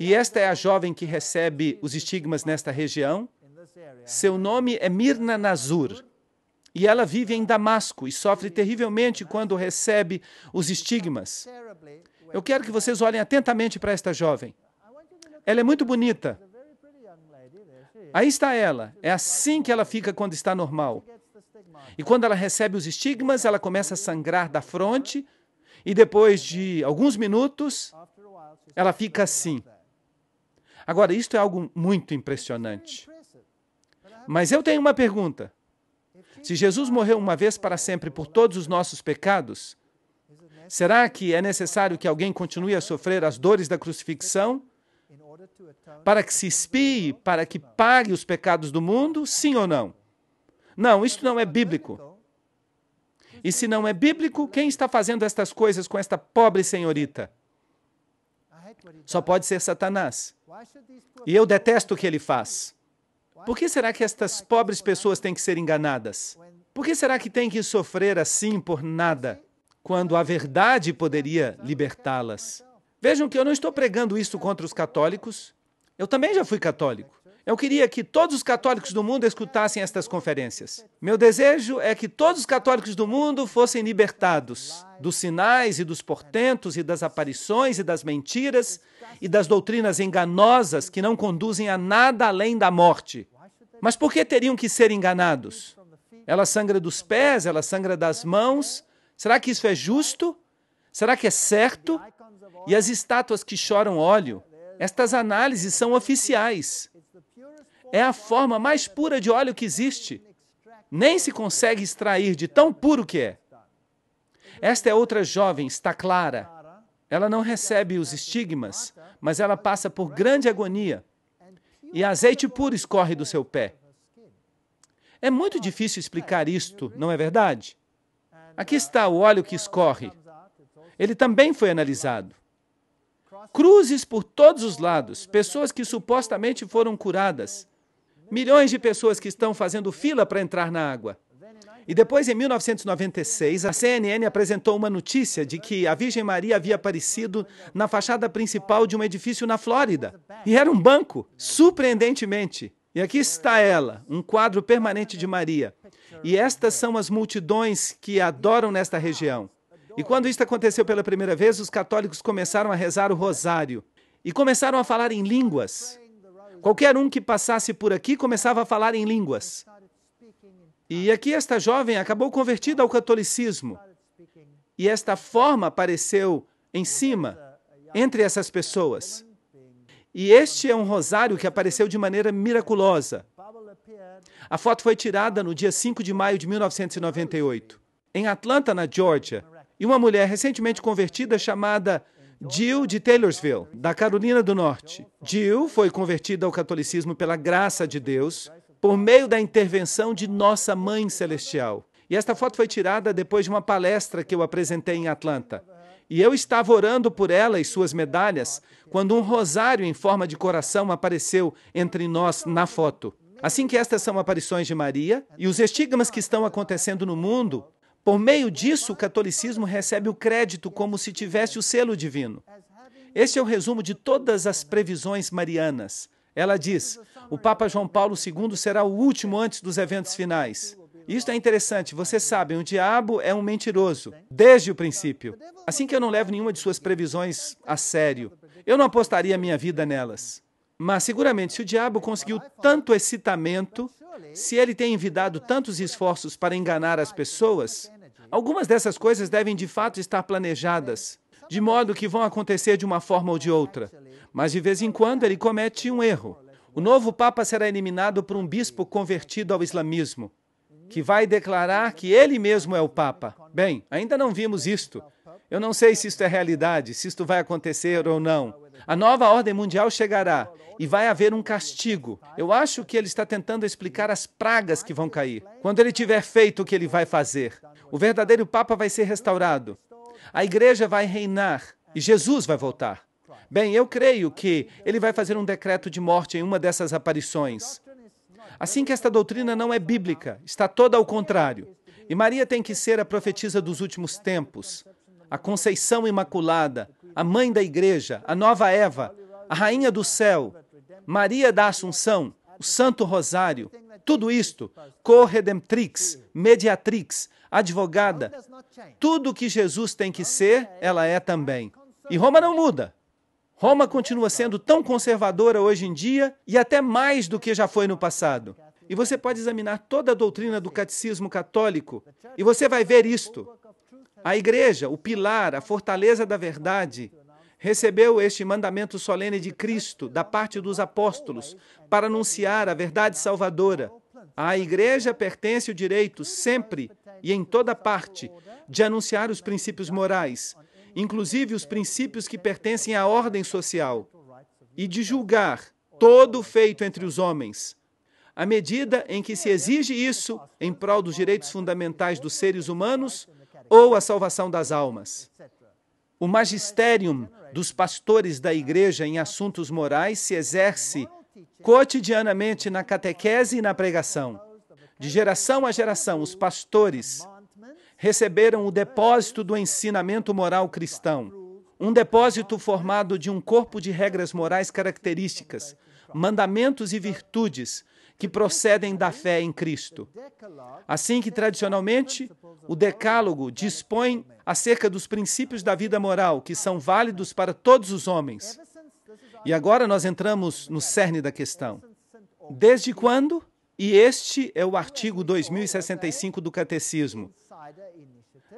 E esta é a jovem que recebe os estigmas nesta região. Seu nome é Mirna Nazur. E ela vive em Damasco e sofre terrivelmente quando recebe os estigmas. Eu quero que vocês olhem atentamente para esta jovem. Ela é muito bonita. Aí está ela. É assim que ela fica quando está normal. E quando ela recebe os estigmas, ela começa a sangrar da fronte. E depois de alguns minutos, ela fica assim. Agora, isto é algo muito impressionante. Mas eu tenho uma pergunta. Se Jesus morreu uma vez para sempre por todos os nossos pecados, será que é necessário que alguém continue a sofrer as dores da crucifixão para que se espie, para que pague os pecados do mundo? Sim ou não? Não, isto não é bíblico. E se não é bíblico, quem está fazendo estas coisas com esta pobre senhorita? Só pode ser Satanás. E eu detesto o que ele faz. Por que será que estas pobres pessoas têm que ser enganadas? Por que será que têm que sofrer assim por nada, quando a verdade poderia libertá-las? Vejam que eu não estou pregando isso contra os católicos. Eu também já fui católico. Eu queria que todos os católicos do mundo escutassem estas conferências. Meu desejo é que todos os católicos do mundo fossem libertados dos sinais e dos portentos e das aparições e das mentiras e das doutrinas enganosas que não conduzem a nada além da morte. Mas por que teriam que ser enganados? Ela sangra dos pés, ela sangra das mãos. Será que isso é justo? Será que é certo? E as estátuas que choram óleo? Estas análises são oficiais. É a forma mais pura de óleo que existe. Nem se consegue extrair de tão puro que é. Esta é outra jovem, está clara. Ela não recebe os estigmas, mas ela passa por grande agonia e azeite puro escorre do seu pé. É muito difícil explicar isto, não é verdade? Aqui está o óleo que escorre. Ele também foi analisado. Cruzes por todos os lados, pessoas que supostamente foram curadas, milhões de pessoas que estão fazendo fila para entrar na água. E depois, em 1996, a CNN apresentou uma notícia de que a Virgem Maria havia aparecido na fachada principal de um edifício na Flórida. E era um banco, surpreendentemente. E aqui está ela, um quadro permanente de Maria. E estas são as multidões que adoram nesta região. E quando isto aconteceu pela primeira vez, os católicos começaram a rezar o rosário e começaram a falar em línguas. Qualquer um que passasse por aqui começava a falar em línguas. E aqui esta jovem acabou convertida ao catolicismo. E esta forma apareceu em cima, entre essas pessoas. E este é um rosário que apareceu de maneira miraculosa. A foto foi tirada no dia 5 de maio de 1998, em Atlanta, na Geórgia, e uma mulher recentemente convertida chamada Jill de Taylorsville, da Carolina do Norte. Jill foi convertida ao catolicismo pela graça de Deus por meio da intervenção de nossa Mãe Celestial. E esta foto foi tirada depois de uma palestra que eu apresentei em Atlanta. E eu estava orando por ela e suas medalhas quando um rosário em forma de coração apareceu entre nós na foto. Assim que estas são aparições de Maria e os estigmas que estão acontecendo no mundo, por meio disso o catolicismo recebe o crédito como se tivesse o selo divino. Este é o resumo de todas as previsões marianas. Ela diz: o Papa João Paulo II será o último antes dos eventos finais. Isto é interessante. Vocês sabem, o diabo é um mentiroso, desde o princípio. Assim que eu não levo nenhuma de suas previsões a sério, eu não apostaria minha vida nelas. Mas seguramente, se o diabo conseguiu tanto excitamento, se ele tem envidado tantos esforços para enganar as pessoas, algumas dessas coisas devem de fato estar planejadas, de modo que vão acontecer de uma forma ou de outra. Mas de vez em quando ele comete um erro. O novo Papa será eliminado por um bispo convertido ao islamismo, que vai declarar que ele mesmo é o Papa. Bem, ainda não vimos isto. Eu não sei se isto é realidade, se isto vai acontecer ou não. A nova ordem mundial chegará e vai haver um castigo. Eu acho que ele está tentando explicar as pragas que vão cair. Quando ele tiver feito o que ele vai fazer, o verdadeiro Papa vai ser restaurado. A igreja vai reinar e Jesus vai voltar. Bem, eu creio que ele vai fazer um decreto de morte em uma dessas aparições. Assim que esta doutrina não é bíblica, está toda ao contrário. E Maria tem que ser a profetisa dos últimos tempos, a conceição imaculada, a mãe da igreja, a nova Eva, a rainha do céu, Maria da Assunção, o Santo Rosário, tudo isto, corredemptrix, mediatrix, advogada, tudo o que Jesus tem que ser, ela é também. E Roma não muda. Roma continua sendo tão conservadora hoje em dia e até mais do que já foi no passado. E você pode examinar toda a doutrina do catecismo católico e você vai ver isto. A igreja, o pilar, a fortaleza da verdade, recebeu este mandamento solene de Cristo da parte dos apóstolos para anunciar a verdade salvadora. À igreja pertence o direito, sempre e em toda parte, de anunciar os princípios morais, inclusive os princípios que pertencem à ordem social, e de julgar todo o feito entre os homens. À medida em que se exige isso em prol dos direitos fundamentais dos seres humanos ou a salvação das almas. O magistério dos pastores da igreja em assuntos morais se exerce cotidianamente na catequese e na pregação. De geração a geração, os pastores receberam o depósito do ensinamento moral cristão, um depósito formado de um corpo de regras morais características, mandamentos e virtudes que procedem da fé em Cristo. Assim que, tradicionalmente, o Decálogo dispõe acerca dos princípios da vida moral que são válidos para todos os homens. E agora nós entramos no cerne da questão. Desde quando? E este é o artigo 2065 do Catecismo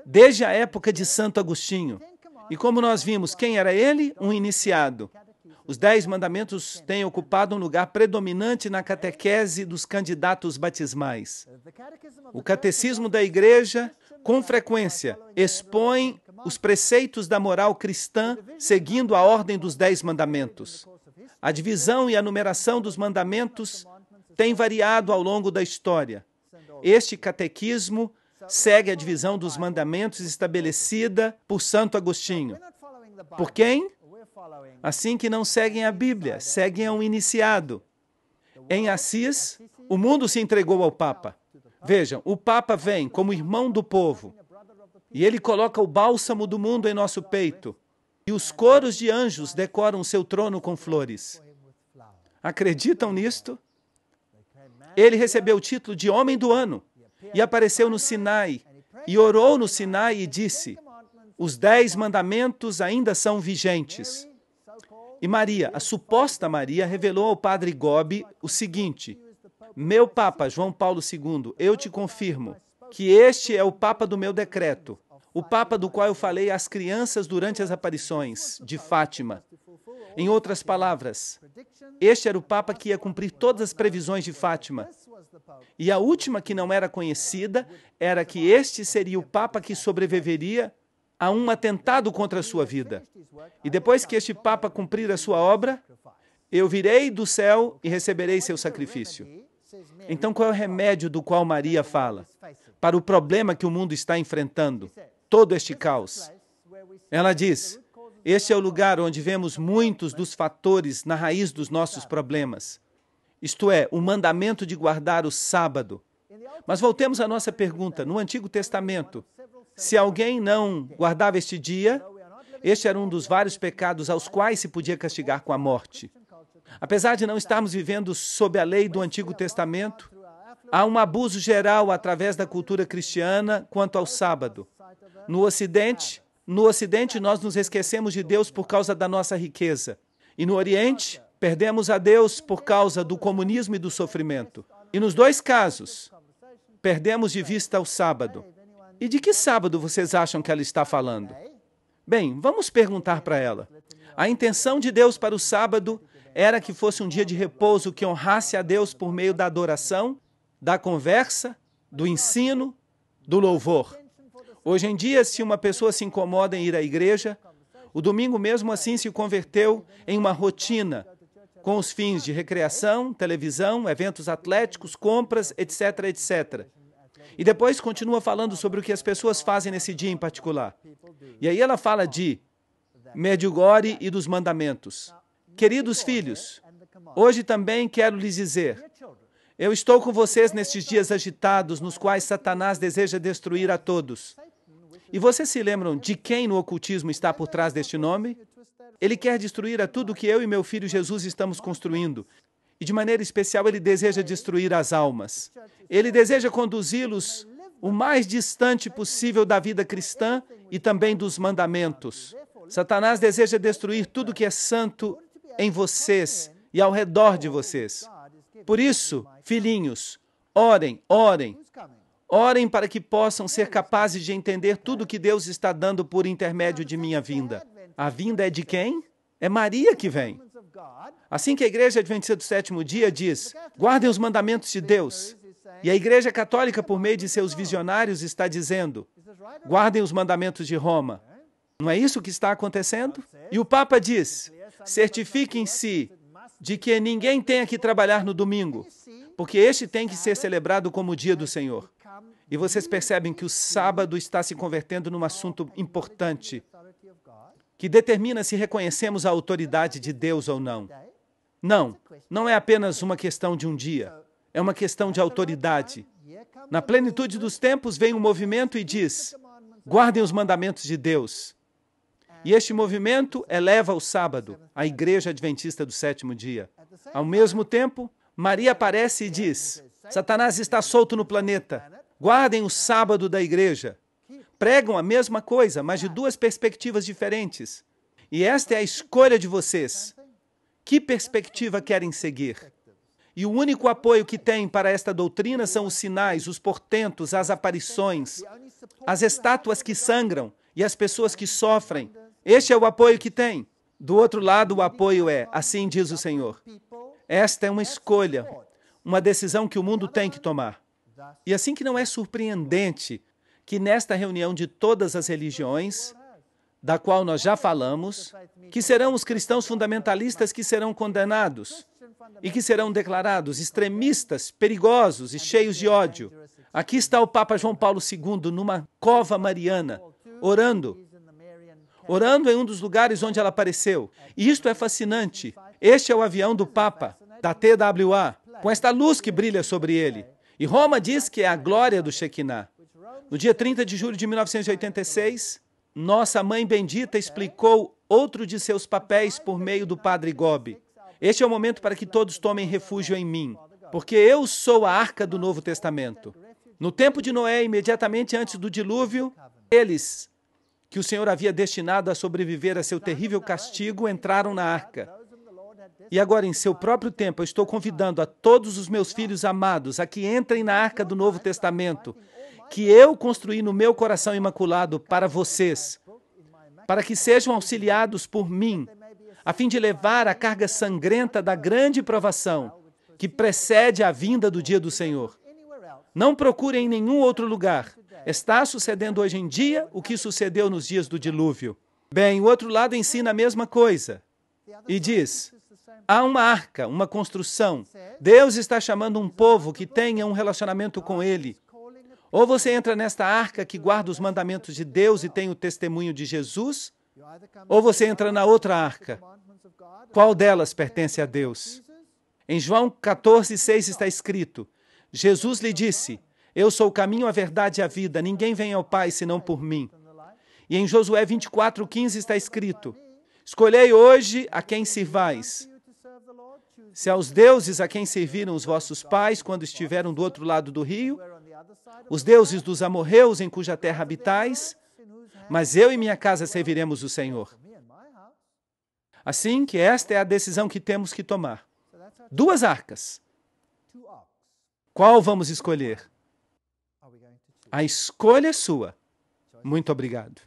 desde a época de Santo Agostinho. E como nós vimos, quem era ele? Um iniciado. Os Dez Mandamentos têm ocupado um lugar predominante na catequese dos candidatos batismais. O Catecismo da Igreja, com frequência, expõe os preceitos da moral cristã seguindo a ordem dos Dez Mandamentos. A divisão e a numeração dos mandamentos tem variado ao longo da história. Este catequismo segue a divisão dos mandamentos estabelecida por Santo Agostinho. Por quem? Assim que não seguem a Bíblia, seguem a um iniciado. Em Assis, o mundo se entregou ao Papa. Vejam, o Papa vem como irmão do povo e ele coloca o bálsamo do mundo em nosso peito. E os coros de anjos decoram seu trono com flores. Acreditam nisto? Ele recebeu o título de Homem do Ano e apareceu no Sinai, e orou no Sinai e disse: Os dez mandamentos ainda são vigentes. E Maria, a suposta Maria, revelou ao padre Gobi o seguinte: Meu Papa João Paulo II, eu te confirmo que este é o Papa do meu decreto, o Papa do qual eu falei às crianças durante as aparições de Fátima, em outras palavras, este era o Papa que ia cumprir todas as previsões de Fátima. E a última que não era conhecida era que este seria o Papa que sobreviveria a um atentado contra a sua vida. E depois que este Papa cumprir a sua obra, eu virei do céu e receberei seu sacrifício. Então, qual é o remédio do qual Maria fala para o problema que o mundo está enfrentando? Todo este caos. Ela diz: este é o lugar onde vemos muitos dos fatores na raiz dos nossos problemas, isto é, o mandamento de guardar o sábado. Mas voltemos à nossa pergunta. No Antigo Testamento, se alguém não guardava este dia, este era um dos vários pecados aos quais se podia castigar com a morte. Apesar de não estarmos vivendo sob a lei do Antigo Testamento, há um abuso geral através da cultura cristiana quanto ao sábado. No Ocidente, no Ocidente, nós nos esquecemos de Deus por causa da nossa riqueza. E no Oriente, perdemos a Deus por causa do comunismo e do sofrimento. E nos dois casos, perdemos de vista o sábado. E de que sábado vocês acham que ela está falando? Bem, vamos perguntar para ela. A intenção de Deus para o sábado era que fosse um dia de repouso que honrasse a Deus por meio da adoração, da conversa, do ensino, do louvor. Hoje em dia, se uma pessoa se incomoda em ir à igreja, o domingo mesmo assim se converteu em uma rotina, com os fins de recreação, televisão, eventos atléticos, compras, etc, etc. E depois continua falando sobre o que as pessoas fazem nesse dia em particular. E aí ela fala de Medjugorje e dos mandamentos. Queridos filhos, hoje também quero lhes dizer, eu estou com vocês nestes dias agitados nos quais Satanás deseja destruir a todos. E vocês se lembram de quem no ocultismo está por trás deste nome? Ele quer destruir a tudo que eu e meu filho Jesus estamos construindo. E de maneira especial, ele deseja destruir as almas. Ele deseja conduzi-los o mais distante possível da vida cristã e também dos mandamentos. Satanás deseja destruir tudo que é santo em vocês e ao redor de vocês. Por isso, filhinhos, orem, orem, Orem para que possam ser capazes de entender tudo que Deus está dando por intermédio de minha vinda. A vinda é de quem? É Maria que vem. Assim que a Igreja Adventista do Sétimo Dia diz: guardem os mandamentos de Deus. E a Igreja Católica, por meio de seus visionários, está dizendo: guardem os mandamentos de Roma. Não é isso que está acontecendo? E o Papa diz: certifiquem-se de que ninguém tenha que trabalhar no domingo, porque este tem que ser celebrado como o dia do Senhor. E vocês percebem que o sábado está se convertendo num assunto importante que determina se reconhecemos a autoridade de Deus ou não. Não, não é apenas uma questão de um dia, é uma questão de autoridade. Na plenitude dos tempos vem um movimento e diz: guardem os mandamentos de Deus. E este movimento eleva o sábado, a Igreja Adventista do sétimo dia. Ao mesmo tempo, Maria aparece e diz: Satanás está solto no planeta, guardem o sábado da igreja. Pregam a mesma coisa, mas de duas perspectivas diferentes. E esta é a escolha de vocês. Que perspectiva querem seguir? E o único apoio que tem para esta doutrina são os sinais, os portentos, as aparições, as estátuas que sangram e as pessoas que sofrem. Este é o apoio que tem. Do outro lado, o apoio é: assim diz o Senhor. Esta é uma escolha, uma decisão que o mundo tem que tomar. E assim que não é surpreendente que nesta reunião de todas as religiões, da qual nós já falamos, que serão os cristãos fundamentalistas que serão condenados e que serão declarados extremistas, perigosos e cheios de ódio. Aqui está o Papa João Paulo II numa cova mariana, orando, orando em um dos lugares onde ela apareceu. E isto é fascinante. Este é o avião do Papa, da TWA, com esta luz que brilha sobre ele. E Roma diz que é a glória do Shekinah. No dia 30 de julho de 1986, nossa mãe bendita explicou outro de seus papéis por meio do padre Gobi. Este é o momento para que todos tomem refúgio em mim, porque eu sou a arca do Novo Testamento. No tempo de Noé, imediatamente antes do dilúvio, eles, que o Senhor havia destinado a sobreviver a seu terrível castigo, entraram na arca. E agora, em seu próprio tempo, eu estou convidando a todos os meus filhos amados a que entrem na arca do Novo Testamento, que eu construí no meu coração imaculado para vocês, para que sejam auxiliados por mim, a fim de levar a carga sangrenta da grande provação que precede a vinda do dia do Senhor. Não procurem em nenhum outro lugar. Está sucedendo hoje em dia o que sucedeu nos dias do dilúvio. Bem, o outro lado ensina a mesma coisa e diz: há uma arca, uma construção. Deus está chamando um povo que tenha um relacionamento com Ele. Ou você entra nesta arca que guarda os mandamentos de Deus e tem o testemunho de Jesus, ou você entra na outra arca. Qual delas pertence a Deus? Em João 14, 6 está escrito: Jesus lhe disse: Eu sou o caminho, a verdade e a vida, ninguém vem ao Pai senão por mim. E em Josué 24, 15 está escrito: Escolhei hoje a quem sirvais, se aos deuses a quem serviram os vossos pais quando estiveram do outro lado do rio, os deuses dos amorreus em cuja terra habitais, mas eu e minha casa serviremos o Senhor. Assim que esta é a decisão que temos que tomar. Duas arcas. Qual vamos escolher? A escolha é sua. Muito obrigado.